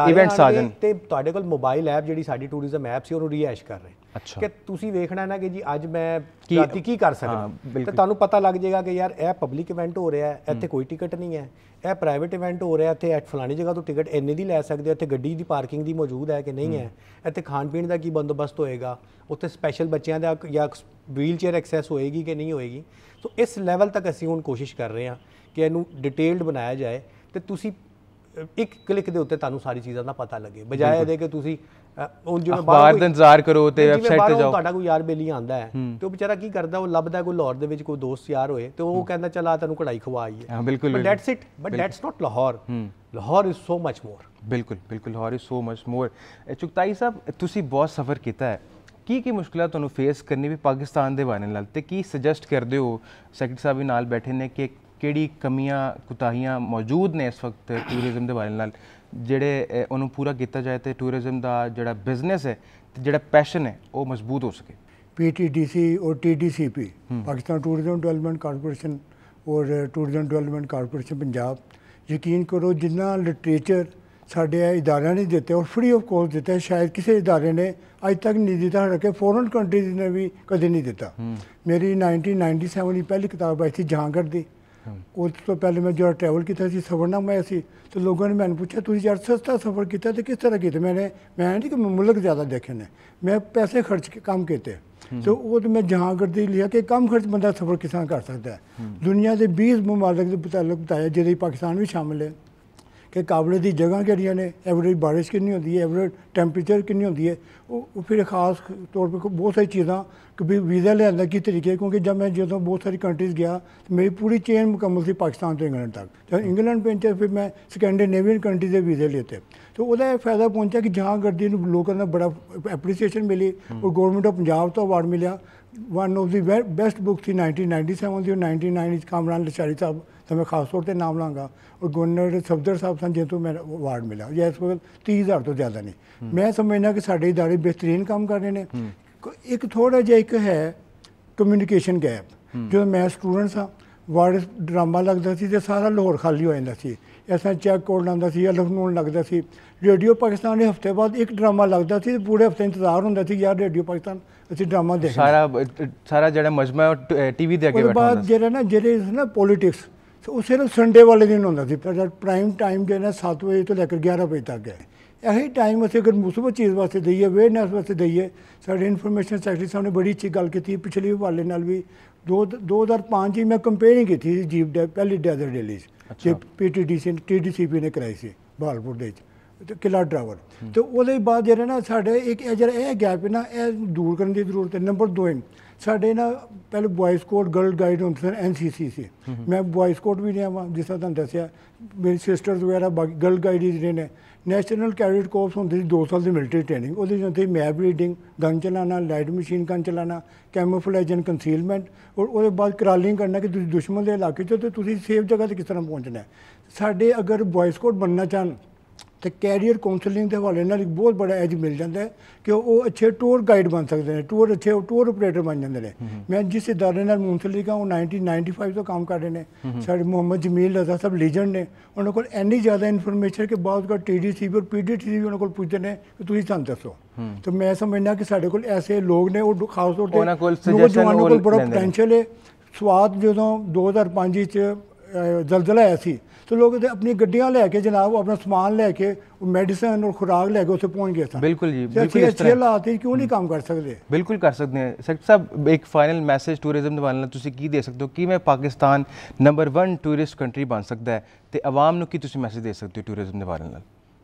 ਇਵੈਂਟਸ ਆ ਜਾਣ ਤੇ ਤੁਹਾਡੇ ਕੋਲ ਮੋਬਾਈਲ ਐਪ ਜਿਹੜੀ ਸਾਡੀ ਟੂਰਿਜ਼ਮ ਐਪ ਸੀ ਉਹਨੂੰ ਰੀਐਸ਼ ਕਰ ਰਹੇ ਕਿ ਤੁਸੀਂ ਵੇਖਣਾ ਨਾ ਕਿ ਜੀ ਅੱਜ ਮੈਂ ਰਾਤੀ ਕੀ ਕਰ ਸਕਦਾ ਤੇ ਤੁਹਾਨੂੰ ਪਤਾ ਲੱਗ ਜਾਏਗਾ ਕਿ ਯਾਰ ਇਹ ਪਬਲਿਕ ਇਵੈਂਟ ਹੋ ਰਿਹਾ ਹੈ ਇੱਥੇ ਕੋਈ ਟਿਕਟ ਨਹੀਂ ਹੈ ਇਹ ਪ੍ਰਾਈਵੇਟ ਇਵੈਂਟ ਹੋ ਰਿਹਾ ਇੱਥੇ ਐਟ ਫਲਾਣੀ ਜਗ੍ਹਾ ਤੋਂ ਟਿਕਟ ਇੰਨੇ ਦੀ ਲੈ ਸਕਦੇ ਹੋ ਇੱਥੇ ਗੱਡੀ ਦੀ ਪਾਰਕਿੰਗ ਦੀ ਮੌਜੂਦ ਹੈ ਕਿ ਨਹੀਂ ਹੈ ਇੱਥੇ ਖਾਣ ਪੀਣ ਦਾ ਕੀ ਬੰਦੋਬਸਤ ਹੋਏਗਾ ਉੱਥੇ ਸਪੈਸ਼ਲ ਬੱਚਿਆਂ ਦਾ ਜਾਂ ਵੀਲ ਚੇਅਰ ਐਕਸੈਸ ਹੋਏਗੀ ਕਿ ਨਹੀਂ ਹੋਏਗੀ ਸੋ ਇਸ ਲੈਵਲ ਤੱਕ ਅਸੀਂ ਹੁਣ ਕੋਸ਼ਿਸ਼ ਕਰ ਰਹੇ ਹਾਂ ਕਿ ਇਹਨੂੰ ਡਿਟੇਲਡ ਬਣਾਇਆ ਜਾਏ ਤੇ ਤੁਸੀਂ ਇੱਕ ਕਲਿੱਕ ਦੇ ਉੱਤੇ ਤੁਹਾਨੂੰ ਸਾਰੀ ਚੀਜ਼ਾਂ ਦਾ ਪਤਾ ਲੱਗੇ ਬਜਾਏ ਇਹਦੇ ਕਿ ਤੁਸੀਂ ਉਹ ਜਿਵੇਂ ਬਾਹਰ ਦਾ ਇੰਤਜ਼ਾਰ ਕਰੋ ਤੇ ਵੈਬਸਾਈਟ ਤੇ ਜਾਓ ਤੁਹਾਡਾ ਕੋਈ ਯਾਰ ਬੇਲੀ ਆਂਦਾ ਹੈ ਤੇ ਉਹ ਵਿਚਾਰਾ ਕੀ ਕਰਦਾ ਉਹ ਲੱਭਦਾ ਕੋਈ ਲਾਹੌਰ ਦੇ ਵਿੱਚ ਕੋਈ ਦੋਸਤ ਯਾਰ ਹੋਏ ਤੇ ਉਹ ਕਹਿੰਦਾ ਚਲ ਆ ਤੈਨੂੰ ਕਢਾਈ ਖਵਾ ਆਈਏ ਬਿਲਕੁਲ but that's it but that's not Lahore Lahore is so much more ਬਿਲਕੁਲ ਬਿਲਕੁਲ Lahore is so much more Chughtai Sahib ਤੁਸੀਂ ਬਹੁਤ ਸਫ਼ਰ ਕੀਤਾ ਹੈ ਕੀ ਕੀ ਮੁਸ਼ਕਲਾਂ ਤੁਹਾਨੂੰ ਫੇਸ ਕਰਨੀ ਵੀ ਪਾਕਿਸਤਾਨ ਦੇ ਬਾਰੇ ਨਾਲ ਤੇ ਕੀ ਸੁਜੈਸਟ ਕਰਦੇ ਹੋ ਸੈਕਟਰੀ ਸਾਹਿਬ ਵੀ ਨਾਲ ਬੈਠੇ ਨੇ ਕਿ ਕਿਹੜੀ ਕਮੀਆਂ ਕੁਤਾਹੀਆਂ ਮੌਜੂਦ ਨੇ ਇਸ ਵਕਤ ਟੂਰਿਜ਼ਮ ਦੇ ਬਾਰੇ ਨਾਲ ਜਿਹੜੇ ਉਹਨੂੰ ਪੂਰਾ ਕੀਤਾ ਜਾਏ ਤੇ ਟੂਰਿਜ਼ਮ ਦਾ ਜਿਹੜਾ ਬਿਜ਼ਨਸ ਹੈ ਤੇ ਜਿਹੜਾ ਪੈਸ਼ਨ ਹੈ ਉਹ ਮਜ਼ਬੂਤ ਹੋ ਸਕੇ ਪੀਟੀਡੀਸੀ ਔਰ TDCP Pakistan tourism development corporation ਔਰ ਟੂਰਿਜ਼ਮ ਡਿਵੈਲਪਮੈਂਟ ਕਾਰਪੋਰੇਸ਼ਨ ਪੰਜਾਬ ਯਕੀਨ ਕਰੋ ਜਿੰਨਾ ਲਿਟਰੇਚਰ ਸਾਡੇ ਆ ਇਦਾਰਿਆਂ ਨੇ ਦਿੱਤੇ ਔਰ ਫ੍ਰੀ ਆਫ ਕੋਸਟ ਦਿੱਤੇ ਸ਼ਾਇਦ ਕਿਸੇ ਇਦਾਰੇ ਨੇ ਅੱਜ ਤੱਕ ਨਹੀਂ ਦਿੱਤਾ ਰੱਖੇ ਫੋਰਨ ਕੰਟਰੀਜ਼ ਨੇ ਵੀ ਕਦੇ ਨਹੀਂ ਦਿੱਤਾ ਮੇਰੀ 1997 ਦੀ ਪਹਿਲੀ ਕਿਤਾਬ ਆਈ ਸੀ ਜਹਾਂਗੜ ਦੀ ਉਸ ਤੋਂ ਪਹਿਲੇ ਮੈਂ ਜਿਹੜਾ ਟਰੈਵਲ ਕੀਤਾ ਸੀ ਸਫਰਨਾਮਾ ਸੀ ਤੇ ਲੋਕਾਂ ਨੇ ਮੈਨੂੰ ਪੁੱਛਿਆ ਤੁਸੀਂ ਯਾਰ ਸਸਤਾ ਸਫਰ ਕੀਤਾ ਤੇ ਕਿਸ ਤਰ੍ਹਾਂ ਕੀਤਾ ਮੈਨੇ ਮੈਂ ਨਹੀਂ ਕਿ ਮੁਲਕ ਜ਼ਿਆਦਾ ਦੇਖੇ ਨੇ ਮੈਂ ਪੈਸੇ ਖਰਚ ਕੇ ਕੰਮ ਕੀਤੇ तो वो तो मैं जहाँ करते लिया कि कम खर्च बंदा सफ़र किसान कर सकता है दुनिया के बीस ममालिक मुतल बताया जिद पाकिस्तान भी शामिल है ਕਿ ਕਾਬਲੇ ਦੀ ਜਗ੍ਹਾ ਜਿਹੜੀਆਂ ਨੇ ਐਵਰੇਜ ਬਾਰਿਸ਼ ਕਿੰਨੀ ਹੁੰਦੀ ਹੈ ਐਵਰੇਜ ਟੈਂਪਰੇਚਰ ਕਿੰਨੀ ਹੁੰਦੀ ਹੈ ਉਹ ਫਿਰ ਖਾਸ ਤੌਰ ਤੇ ਬਹੁਤ ਸਾਰੀ ਚੀਜ਼ਾਂ ਕਿ ਵੀਜ਼ਾ ਲੈਣ ਕੀ ਤਰੀਕੇ ਕਿਉਂਕਿ ਜਦ ਮੈਂ ਜਦੋਂ ਬਹੁਤ ਸਾਰੀ ਕੰਟਰੀਜ਼ ਗਿਆ ਮੇਰੀ ਪੂਰੀ ਚੇਨ ਮੁਕੰਮਲ ਸੀ ਪਾਕਿਸਤਾਨ ਤੋਂ ਇੰਗਲੈਂਡ ਤੱਕ ਜਦ ਇੰਗਲੈਂਡ ਪਹੁੰਚਿਆ ਫਿਰ ਮੈਂ ਸਕੈਂਡੀਨੇਵੀਅਨ ਕੰਟਰੀ ਦੇ ਵੀਜ਼ੇ ਲੇਤੇ तो वह फायदा पहुंचा कि जहाँ गर्दी लोगों का बड़ा एप्रीसीएशन मिली और गौरमेंट ऑफ पंजाब तो अवार्ड मिला one of the best book थी नाइनटीन नाइनटी सैवन की और नाइनटी नाइन कामरान लशारी साहब ਤਾਂ ਮੈਂ ਖਾਸ ਤੌਰ ਤੇ ਨਾਮ ਲਾਂਗਾ ਉਹ ਗਵਰਨਰ ਸਬਦਰ ਸਾਹਿਬ ਸਨ ਜਿੰਤੋਂ ਮੈਂ ਅਵਾਰਡ ਮਿਲਿਆ ਜੇ ਇਸ ਵਕਤ 30000 ਤੋਂ ਜ਼ਿਆਦਾ ਨਹੀਂ ਮੈਂ ਸਮਝਣਾ ਕਿ ਸਾਡੇ ਇਦਾਰੇ ਬਿਹਤਰੀਨ ਕੰਮ ਕਰ ਰਹੇ ਨੇ ਇੱਕ ਥੋੜਾ ਜਿਹਾ ਇੱਕ ਹੈ ਕਮਿਊਨੀਕੇਸ਼ਨ ਗੈਪ ਜਦੋਂ ਮੈਂ ਸਟੂਡੈਂਟ ਸਾਂ ਵਾਰਡ ਡਰਾਮਾ ਲੱਗਦਾ ਸੀ ਤੇ ਸਾਰਾ ਲਾਹੌਰ ਖਾਲੀ ਹੋ ਜਾਂਦਾ ਸੀ ਐਸਾ ਚੈੱਕ ਕੋਲ ਲੰਦਾ ਸੀ ਲਖਨਊ ਲੱਗਦਾ ਸੀ ਰੇਡੀਓ ਪਾਕਿਸਤਾਨ ਦੇ ਹਫਤੇ ਬਾਅਦ ਇੱਕ ਡਰਾਮਾ ਲੱਗਦਾ ਸੀ ਤੇ ਪੂਰੇ ਹਫਤੇ ਇੰਤਜ਼ਾਰ ਹੁੰਦਾ ਸੀ ਯਾਰ ਰੇਡੀਓ ਪਾਕਿਸਤਾਨ ਅਸੀਂ ਡਰਾਮਾ ਦੇਖਣਾ ਸਾਰਾ ਸਾਰਾ ਜਿਹੜਾ ਮਜਮਾ ਟੀਵੀ ਦੇ ਅੱਗੇ ਬੈਠਾ ਹੁੰਦਾ ਬਾਅਦ ਜਿਹੜਾ ਨਾ ਜਿਹੜੇ ਨਾ ਪੋਲਿਟਿਕਸ ਸੋ ਉਹ ਸਿਰਫ ਸੰਡੇ ਵਾਲੇ ਦਿਨ ਹੁੰਦਾ ਸੀ ਪਰ ਪ੍ਰਾਈਮ ਟਾਈਮ ਜਿਹੜਾ 7 ਵਜੇ ਤੋਂ ਲੈ ਕੇ 11 ਵਜੇ ਤੱਕ ਹੈ ਇਹੀ ਟਾਈਮ ਅਸੀਂ ਅਗਰ ਮੁਸਬਤ ਚੀਜ਼ ਵਾਸਤੇ ਦਈਏ ਅਵੇਅਰਨੈਸ ਵਾਸਤੇ ਦਈਏ ਸਾਡੇ ਇਨਫੋਰਮੇਸ਼ਨ ਸੈਕਟਰੀ ਸਾਹਿਬ ਨੇ ਬੜੀ ਚੀ ਗੱਲ ਕੀਤੀ ਪਿਛਲੇ ਹਵਾਲੇ ਨਾਲ ਵੀ 2005 ਜੀ ਮੈਂ ਕੰਪੇਅਰਿੰਗ ਕੀਤੀ ਸੀ ਜੀਪ ਡੈ ਪਹਿਲੀ ਡੈਜ਼ਰ ਜੇ ਪੀਟੀਡੀ ਪੀਟੀਡੀਸੀ ਟੀਡੀਸੀਪੀ ਨੇ ਕਰਾਈ ਸੀ ਬਾਲਪੁਰ ਦੇ ਵਿੱਚ ਤੇ ਕਿਲਾ ਡਰਾਈਵਰ ਤੇ ਉਹਦੇ ਬਾਅਦ ਜਿਹੜਾ ਨਾ ਸਾਡੇ ਇੱਕ ਜਿਹੜਾ ਇਹ ਗੈਪ ਨਾ ਇਹ ਦੂਰ ਕਰਨ ਦੀ ਜ਼ਰੂਰਤ ਹੈ ਨੰਬਰ 2 ਸਾਡੇ ਨਾ ਪਹਿਲੇ ਬॉयਜ਼ ਕੋਟ ਗਰਲ ਗਾਈਡ ਹੁੰਦੇ ਸਨ ਐਨਸੀਸੀ ਸੀ ਮੈਂ ਬॉयਜ਼ ਕੋਟ ਵੀ ਰਿਹਾ ਵਾਂ ਜਿਸ ਤਰ੍ਹਾਂ ਤੁਹਾਨੂੰ ਦੱਸਿਆ ਮੇਰੀ ਸਿਸਟਰਸ ਵਗੈਰਾ ਗਰਲ ਗਾਈਡ ਹੀ ਰਹੇ ਨੇ ਨੈਸ਼ਨਲ ਕੈਡਟ ਕੋਰਸ ਹੁੰਦੀ ਸੀ 2 ਸਾਲ ਦੀ ਮਿਲਟਰੀ ਟ੍ਰੇਨਿੰਗ ਉਹਦੇ ਵਿੱਚ ਹੁੰਦੀ ਮੈਪ ਰੀਡਿੰਗ ਗਨ ਚਲਾਣਾ ਲਾਈਟ ਮਸ਼ੀਨ ਗਨ ਚਲਾਣਾ ਕੈਮੋਫਲੇਜ ਐਂਡ ਕੰਸੀਲਮੈਂਟ ਔਰ ਉਹਦੇ ਬਾਅਦ ਕਰਾਲਿੰਗ ਕਰਨਾ ਕਿ ਤੁਸੀਂ ਦੁਸ਼ਮਣ ਦੇ ਇਲਾਕੇ 'ਚ ਤੇ ਤੁਸੀਂ ਸੇਫ ਜਗ੍ਹਾ ਤੇ ਕਿਸ ਤਰ੍ਹਾਂ ਪਹੁੰਚਣਾ ਸਾਡੇ ਅਗਰ ਬॉयਜ਼ ਕੋਟ ਬੰਨਣਾ ਚਾਹਣ ਤੇ ਕੈਰੀਅਰ ਕਾਉਂਸਲਿੰਗ ਦੇ ਹਵਾਲੇ ਨਾਲ ਇੱਕ ਬਹੁਤ ਬੜਾ ਐਜ ਮਿਲ ਜਾਂਦਾ ਹੈ ਕਿ ਉਹ ਅੱਛੇ ਟੂਰ ਗਾਈਡ ਬਣ ਸਕਦੇ ਨੇ ਟੂਰ ਅੱਛੇ ਟੂਰ ਆਪਰੇਟਰ ਬਣ ਜਾਂਦੇ ਨੇ ਮੈਂ ਜਿਸ ਇਦਾਰੇ ਨਾਲ ਮੁੰਸਲਿਕ ਕਾ ਉਹ 1995 ਤੋਂ ਕੰਮ ਕਰ ਰਹੇ ਨੇ ਸਾਡੇ ਮੁਹੰਮਦ ਜਮੀਲ ਅਜ਼ਾ ਸਭ ਲੀਜੈਂਡ ਨੇ ਉਹਨਾਂ ਕੋਲ ਇੰਨੀ ਜ਼ਿਆਦਾ ਇਨਫੋਰਮੇਸ਼ਨ ਕਿ ਬਹੁਤ ਘੱਟ ਟੀਡੀਸੀ ਔਰ ਪੀਡੀਟੀ ਵੀ ਉਹਨਾਂ ਕੋਲ ਪੁੱਛਦੇ ਨੇ ਕਿ ਤੁਸੀਂ ਸਾਨੂੰ ਦੱਸੋ ਤੇ ਮੈਂ ਸਮਝਣਾ ਕਿ ਸਾਡੇ ਕੋਲ ਐਸੇ ਲੋਕ ਨੇ ਉਹ ਖਾਸ ਤੌਰ ਤੇ ਉਹਨਾਂ ਕੋਲ ਸਜੈਸ਼ਨ ਕੋਲ ਬੜਾ ਪੋਟੈਂਸ਼ੀਅਲ ਹੈ ਸਵਾਦ ਜਦੋਂ 2005 ਵਿੱਚ ਜ਼ਲਜ਼ਲਾ ਆਇਆ ਸੀ ਤੇ ਤੇ ਲੋਕ तो लोग अपनी गड्डियाँ लेके जनाब अपना सामान लेके ਮੈਡੀਸਨ ਔਰ ਖੁਰਾਕ ਲੈ ਕੇ ਉੱਥੇ ਪਹੁੰਚ ਗਏ ਸਨ ਬਿਲਕੁਲ ਜੀ ਬਿਲਕੁਲ ਇਸ ਤਰ੍ਹਾਂ ਹਾਲਾਤ ਹੈ ਕਿਉਂ ਨਹੀਂ ਕੰਮ ਕਰ ਸਕਦੇ ਬਿਲਕੁਲ ਕਰ ਸਕਦੇ ਹਾਂ ਸਖਤ ਸਾਹਿਬ ਇੱਕ ਫਾਈਨਲ ਮੈਸੇਜ ਟੂਰਿਜ਼ਮ ਦੇ ਵਾਲਾ ਤੁਸੀਂ ਕੀ ਦੇ ਸਕਦੇ ਹੋ ਕਿ ਮੈਂ ਪਾਕਿਸਤਾਨ ਨੰਬਰ 1 ਟੂਰਿਸਟ ਕੰਟਰੀ ਬਣ ਸਕਦਾ ਹੈ ਤੇ ਆਵਾਮ ਨੂੰ ਕੀ ਤੁਸੀਂ ਮੈਸੇਜ ਦੇ ਸਕਦੇ ਹੋ ਟੂਰਿਜ਼ਮ ਦੇ ਵਾਲੇ ਨਾਲ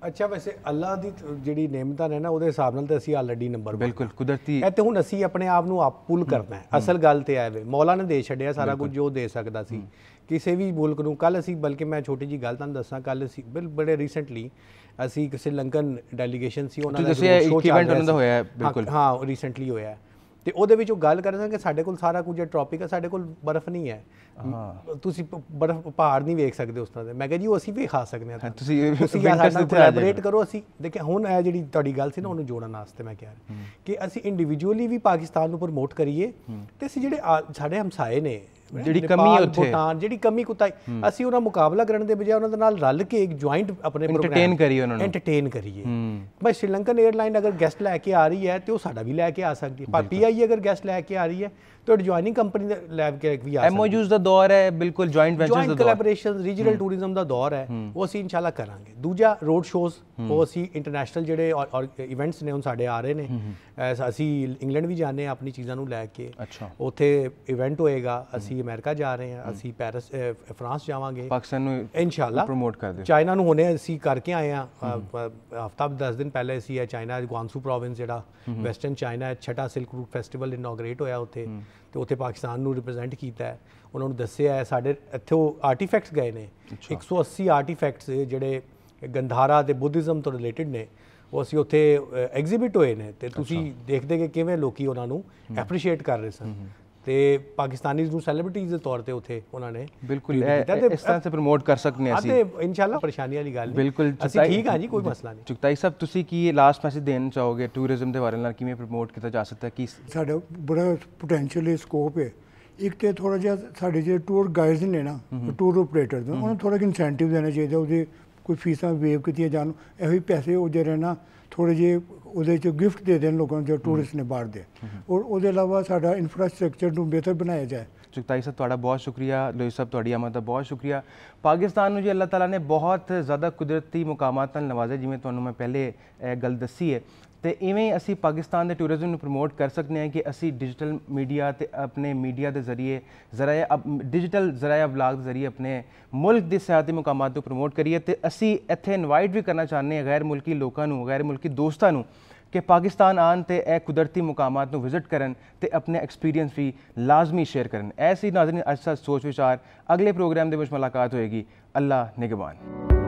ਅੱਛਾ ਵੈਸੇ ਅੱਲਾ ਦੀ ਜਿਹੜੀ ਨੇਮਤਾਂ ਨੇ ਨਾ ਉਹਦੇ ਹਿਸਾਬ ਨਾਲ ਤਾਂ ਅਸੀਂ ਆਲਰੇਡੀ ਨੰਬਰ ਬਿਲਕੁਲ ਕੁਦਰਤੀ ਇਹ ਤੇ ਹੁਣ ਅਸੀਂ ਆਪਣੇ ਆਪ ਨੂੰ ਆਪ ਪੁੱਲ ਕਰਨਾ ਹੈ ਅਸਲ ਗੱਲ ਤੇ ਆਵੇ ਮੌਲਾ ਨੇ ਦੇ ਛੱਡਿਆ ਸਾਰਾ ਕੁਝ ਜੋ ਦੇ ਸਕਦਾ ਸੀ ਕਿਸੇ ਵੀ ਮੁਲਕ ਨੂੰ ਕੱਲ ਅਸੀਂ ਬਲਕਿ ਮੈਂ ਛੋਟੀ ਜੀ ਗੱਲ ਤੁਹਾਨੂੰ ਦੱਸਾਂ ਕੱਲ ਅਸੀਂ ਬਿਲ ਬੜੇ ਰੀਸੈਂਟਲੀ ਅਸੀਂ ਕਿਸੇ ਲੰਕਨ ਡੈਲੀਗੇਸ਼ਨ ਸੀ ਉਹਨਾਂ ਦਾ ਇੱਕ ਇਵੈਂਟ ਉਹਨਾਂ ਦਾ ਹੋਇਆ ਬਿਲਕੁਲ ਹਾਂ ਰੀਸੈਂਟਲੀ ਹੋਇਆ ਤੇ ਉਹਦੇ ਵਿੱਚ ਉਹ ਗੱਲ ਕਰ ਰਹੇ ਸਨ ਕਿ ਸਾਡੇ ਕੋਲ ਸਾਰਾ ਕੁਝ ਟ੍ਰੋਪਿਕ ਹੈ ਸਾਡੇ ਕੋਲ ਬਰਫ਼ ਨਹੀਂ ਹੈ ਤੁਸੀਂ ਬਰਫ਼ ਪਹਾੜ ਨਹੀਂ ਵੇਖ ਸਕਦੇ ਉਸ ਤਰ੍ਹਾਂ ਦੇ ਮੈਂ ਕਿਹਾ ਜੀ ਉਹ ਅਸੀਂ ਵੀ ਖਾ ਸਕਦੇ ਹਾਂ ਤੁਸੀਂ ਤੁਸੀਂ ਕੋਲੈਬੋਰੇਟ ਕਰੋ ਅਸੀਂ ਦੇਖਿਆ ਹੁਣ ਇਹ ਜਿਹੜੀ ਤੁਹਾਡੀ ਗੱਲ ਸੀ ਨਾ ਉਹਨੂੰ ਜੋੜਨ ਵਾਸਤੇ ਮੈਂ ਕਿਹਾ ਕਿ ਅਸੀਂ ਇੰਡੀਵਿਜੂਅਲੀ ਵੀ ਪਾਕਿਸਤਾਨ ਨੂੰ ਪ੍ਰਮੋਟ ਕਰੀਏ ਤੇ ਅਸੀਂ ਜਿਹੜੇ ਸਾਡੇ ਹਮਸਾਏ ਨੇ ਜਿਹੜੀ ਕਮੀ ਉੱਥੇ ਭੂਟਾਨ ਜਿਹੜੀ ਕਮੀ ਕੁਤਾਈ ਅਸੀਂ ਉਹਨਾਂ ਮੁਕਾਬਲਾ ਕਰਨ ਦੇ ਬਜਾਏ ਉਹਨਾਂ ਦੇ ਨਾਲ ਰਲ ਕੇ ਇੱਕ ਜੁਆਇੰਟ ਆਪਣੇ ਪ੍ਰੋਗਰਾਮ ਐਂਟਰਟੇਨ ਕਰੀਏ ਉਹਨਾਂ ਨੂੰ ਐਂਟਰਟੇਨ ਕਰੀਏ ਭਾਈ ਸ਼੍ਰੀਲੰਕਨ 에ਅਰਲਾਈਨ ਅਗਰ ਗੈਸਟ ਲੈ ਕੇ ਆ ਰਹੀ ਹੈ ਤੇ ਉਹ ਸਾਡਾ ਵੀ ਲੈ ਕੇ ਆ ਸਕਦੀ ਹੈ ਪਰ ਪੀਆਈ ਅਗਰ ਗੈਸਟ ਲੈ ਕੇ ਆ ਰਹੀ ਹੈ ਤੁਹਾਡੀ ਜੁਆਇਨਿੰਗ ਕੰਪਨੀ ਦੇ ਲੈਬ ਕੇ ਵੀ ਆ ਸਕਦਾ ਐਮਓਯੂਜ਼ ਦਾ ਦੌਰ ਹੈ ਬਿਲਕੁਲ ਜੁਆਇੰਟ ਵੈਂਚਰਸ ਦਾ ਦੌਰ ਜੁਆਇੰਟ ਕੋਲੈਬੋਰੇਸ਼ਨ ਰੀਜਨਲ ਟੂਰਿਜ਼ਮ ਦਾ ਦੌਰ ਹੈ ਉਹ ਅਸੀਂ ਇਨਸ਼ਾਅੱਲਾ ਕਰਾਂਗੇ ਦੂਜਾ ਰੋਡ ਸ਼ੋਜ਼ ਉਹ ਅਸੀਂ ਇੰਟਰਨੈਸ਼ਨਲ ਜਿਹੜੇ ਔਰ ਇਵੈਂਟਸ ਨੇ ਹੁਣ ਸਾਡੇ ਆ ਰਹੇ ਨੇ ਅਸੀਂ ਇੰਗਲੈਂਡ ਵੀ ਜਾਣੇ ਆ ਆਪਣੀ ਚੀਜ਼ਾਂ ਨੂੰ ਲੈ ਕੇ ਉੱਥੇ ਇਵੈਂਟ ਹੋਏਗਾ ਅਸੀਂ ਅਮਰੀਕਾ ਜਾ ਰਹੇ ਹਾਂ ਅਸੀਂ ਪੈਰਿਸ ਫਰਾਂਸ ਜਾਵਾਂਗੇ ਪਾਕਿਸਤਾਨ ਨੂੰ ਇਨਸ਼ਾਅੱਲਾ ਪ੍ਰੋਮੋਟ ਕਰਦੇ ਚਾਈਨਾ ਨੂੰ ਹੋਣੇ ਅਸੀਂ ਕਰਕੇ ਆਏ ਆ ਹਫਤਾ 10 ਦਿਨ ਪਹਿਲੇ ਅਸੀਂ ਹੈ ਚਾਈਨਾ ਗਵਾਂਸੂ ਪ੍ਰੋਵਿੰਸ ਜਿਹੜਾ ਵੈਸਟਰਨ ਚਾਈਨਾ ਛਟਾ ਸਿਲਕ ਰੂਟ ਫੈਸਟੀਵਲ ਇਨੋਗਰੇਟ ਹੋਇਆ ਉੱਥੇ ਤੇ ਉੱਥੇ ਪਾਕਿਸਤਾਨ ਨੂੰ ਰਿਪਰੈਜ਼ੈਂਟ ਕੀਤਾ ਹੈ ਉਹਨਾਂ ਨੂੰ ਦੱਸਿਆ ਹੈ ਸਾਡੇ ਇੱਥੇ ਉਹ ਆਰਟੀਫੈਕਟਸ ਗਏ ਨੇ 180 ਆਰਟੀਫੈਕਟਸ ਜਿਹੜੇ ਗੰਧਾਰਾ ਤੇ ਬੁੱਧਿਜ਼ਮ ਤੋਂ ਰਿਲੇਟਡ ਨੇ ਉਹ ਅਸੀਂ ਉੱਥੇ ਐਗਜ਼ਿਬਿਟ ਹੋਏ ਨੇ ਤੇ ਤੁਸੀਂ ਦੇਖਦੇ ਕਿ ਕਿਵੇਂ ਲੋਕੀ ਉਹਨਾਂ ਨੂੰ ਐਪਰੀਸ਼ੀਏਟ ਕਰ ਰਹੇ ਸਨ ਤੇ ਪਾਕਿਸਤਾਨੀਜ਼ ਨੂੰ ਸੈਲੀਬ੍ਰਿਟੀਜ਼ ਦੇ ਤੌਰ ਤੇ ਉਥੇ ਉਹਨਾਂ ਨੇ ਬਿਲਕੁਲ ਇਸ ਤਰ੍ਹਾਂ ਸੇ ਪ੍ਰਮੋਟ ਕਰ ਸਕਨੇ ਅਸੀਂ ਅਤੇ ਇਨਸ਼ਾਅੱਲਾ ਪਰੇਸ਼ਾਨੀ ਵਾਲੀ ਗੱਲ ਬਿਲਕੁਲ ਅਸੀਂ ਠੀਕ ਆ ਜੀ ਕੋਈ ਮਸਲਾ ਨਹੀਂ ਚੁਕਤਾਈ ਸਾਹਿਬ ਤੁਸੀਂ ਕੀ ਲਾਸਟ ਮੈਸੇਜ ਦੇਣਾ ਚਾਹੋਗੇ ਟੂਰਿਜ਼ਮ ਦੇ ਬਾਰੇ ਨਾਲ ਕਿਵੇਂ ਪ੍ਰਮੋਟ ਕੀਤਾ ਜਾ ਸਕਦਾ ਕਿ ਸਾਡਾ ਬੜਾ ਪੋਟੈਂਸ਼ੀਅਲ ਹੈ ਸਕੋਪ ਹੈ ਇੱਕ ਤੇ ਥੋੜਾ ਜਿਹਾ ਸਾਡੇ ਜਿਹੜੇ ਟੂਰ ਗਾਈਡਸ ਨੇ ਨਾ ਟੂਰ ਆਪਰੇਟਰ ਨੇ ਉਹਨਾਂ ਨੂੰ ਥੋੜਾ ਜਿਹਾ ਇਨਸੈਂਟਿਵ ਦੇਣਾ ਚਾਹੀਦਾ ਉਹਦੇ ਕੋਈ ਫੀਸਾਂ ਵੇਵ ਕੀਤੀਆਂ ਜਾਣ ਇਹੋ ਹੀ ਪੈਸੇ ਉਹ ਜਿਹੜੇ ਨਾ ਥੋੜੇ ਜਿਹੇ उस गिफ्ट दे दें लोगों जो टूरिस्ट ने बाढ़ दे और अलावा सा इंफ्रास्ट्रक्चर बेहतर बनाया जाए जगताई साहब थोड़ा बहुत शुक्रिया लोई साहब थोड़ी आमद का बहुत शुक्रिया पाकिस्तान में जी अल्लाह तला ने बहुत ज़्यादा कुदरती मुकाम नवाजे जिमें तो मैं पहले गल दसी है ਤੇ ਇਵੇਂ ਅਸੀਂ ਪਾਕਿਸਤਾਨ ਦੇ ਟੂਰਿਜ਼ਮ ਨੂੰ ਪ੍ਰਮੋਟ ਕਰ ਸਕਦੇ ਹਾਂ ਕਿ ਅਸੀਂ ਡਿਜੀਟਲ ਮੀਡੀਆ ਤੇ ਆਪਣੇ ਮੀਡੀਆ ਦੇ ਜ਼ਰੀਏ ਜ਼ਰਾਇਆ ਡਿਜੀਟਲ ਜ਼ਰਾਇਆ ਵਲੌਗ ਦੇ ਜ਼ਰੀਏ ਆਪਣੇ ਮੁਲਕ ਦੇ ਸਿਆਸੀ ਮੁਕਾਮਾਂ ਨੂੰ ਪ੍ਰਮੋਟ ਕਰੀਏ ਤੇ ਅਸੀਂ ਇੱਥੇ ਇਨਵਾਈਟ ਵੀ ਕਰਨਾ ਚਾਹੁੰਦੇ ਹਾਂ ਗੈਰ ਮੁਲਕੀ ਲੋਕਾਂ ਨੂੰ ਗੈਰ ਮੁਲਕੀ ਦੋਸਤਾਂ ਨੂੰ ਕਿ ਪਾਕਿਸਤਾਨ ਆਣ ਤੇ ਇਹ ਕੁਦਰਤੀ ਮੁਕਾਮਾਂ ਨੂੰ ਵਿਜ਼ਿਟ ਕਰਨ ਤੇ ਆਪਣੇ ਐਕਸਪੀਰੀਅੰਸ ਵੀ ਲਾਜ਼ਮੀ ਸ਼ੇਅਰ ਕਰਨ ਐਸੀ ਨਾਜ਼ਰੀਨ ਅੱਜ ਦਾ ਸੋਚ ਵਿਚਾਰ ਅਗਲੇ ਪ੍ਰੋਗਰਾਮ ਦੇ ਵਿੱਚ ਮੁਲਾਕਾਤ ਹੋਏਗੀ ਅੱਲਾ ਨਿਗਬਾਨ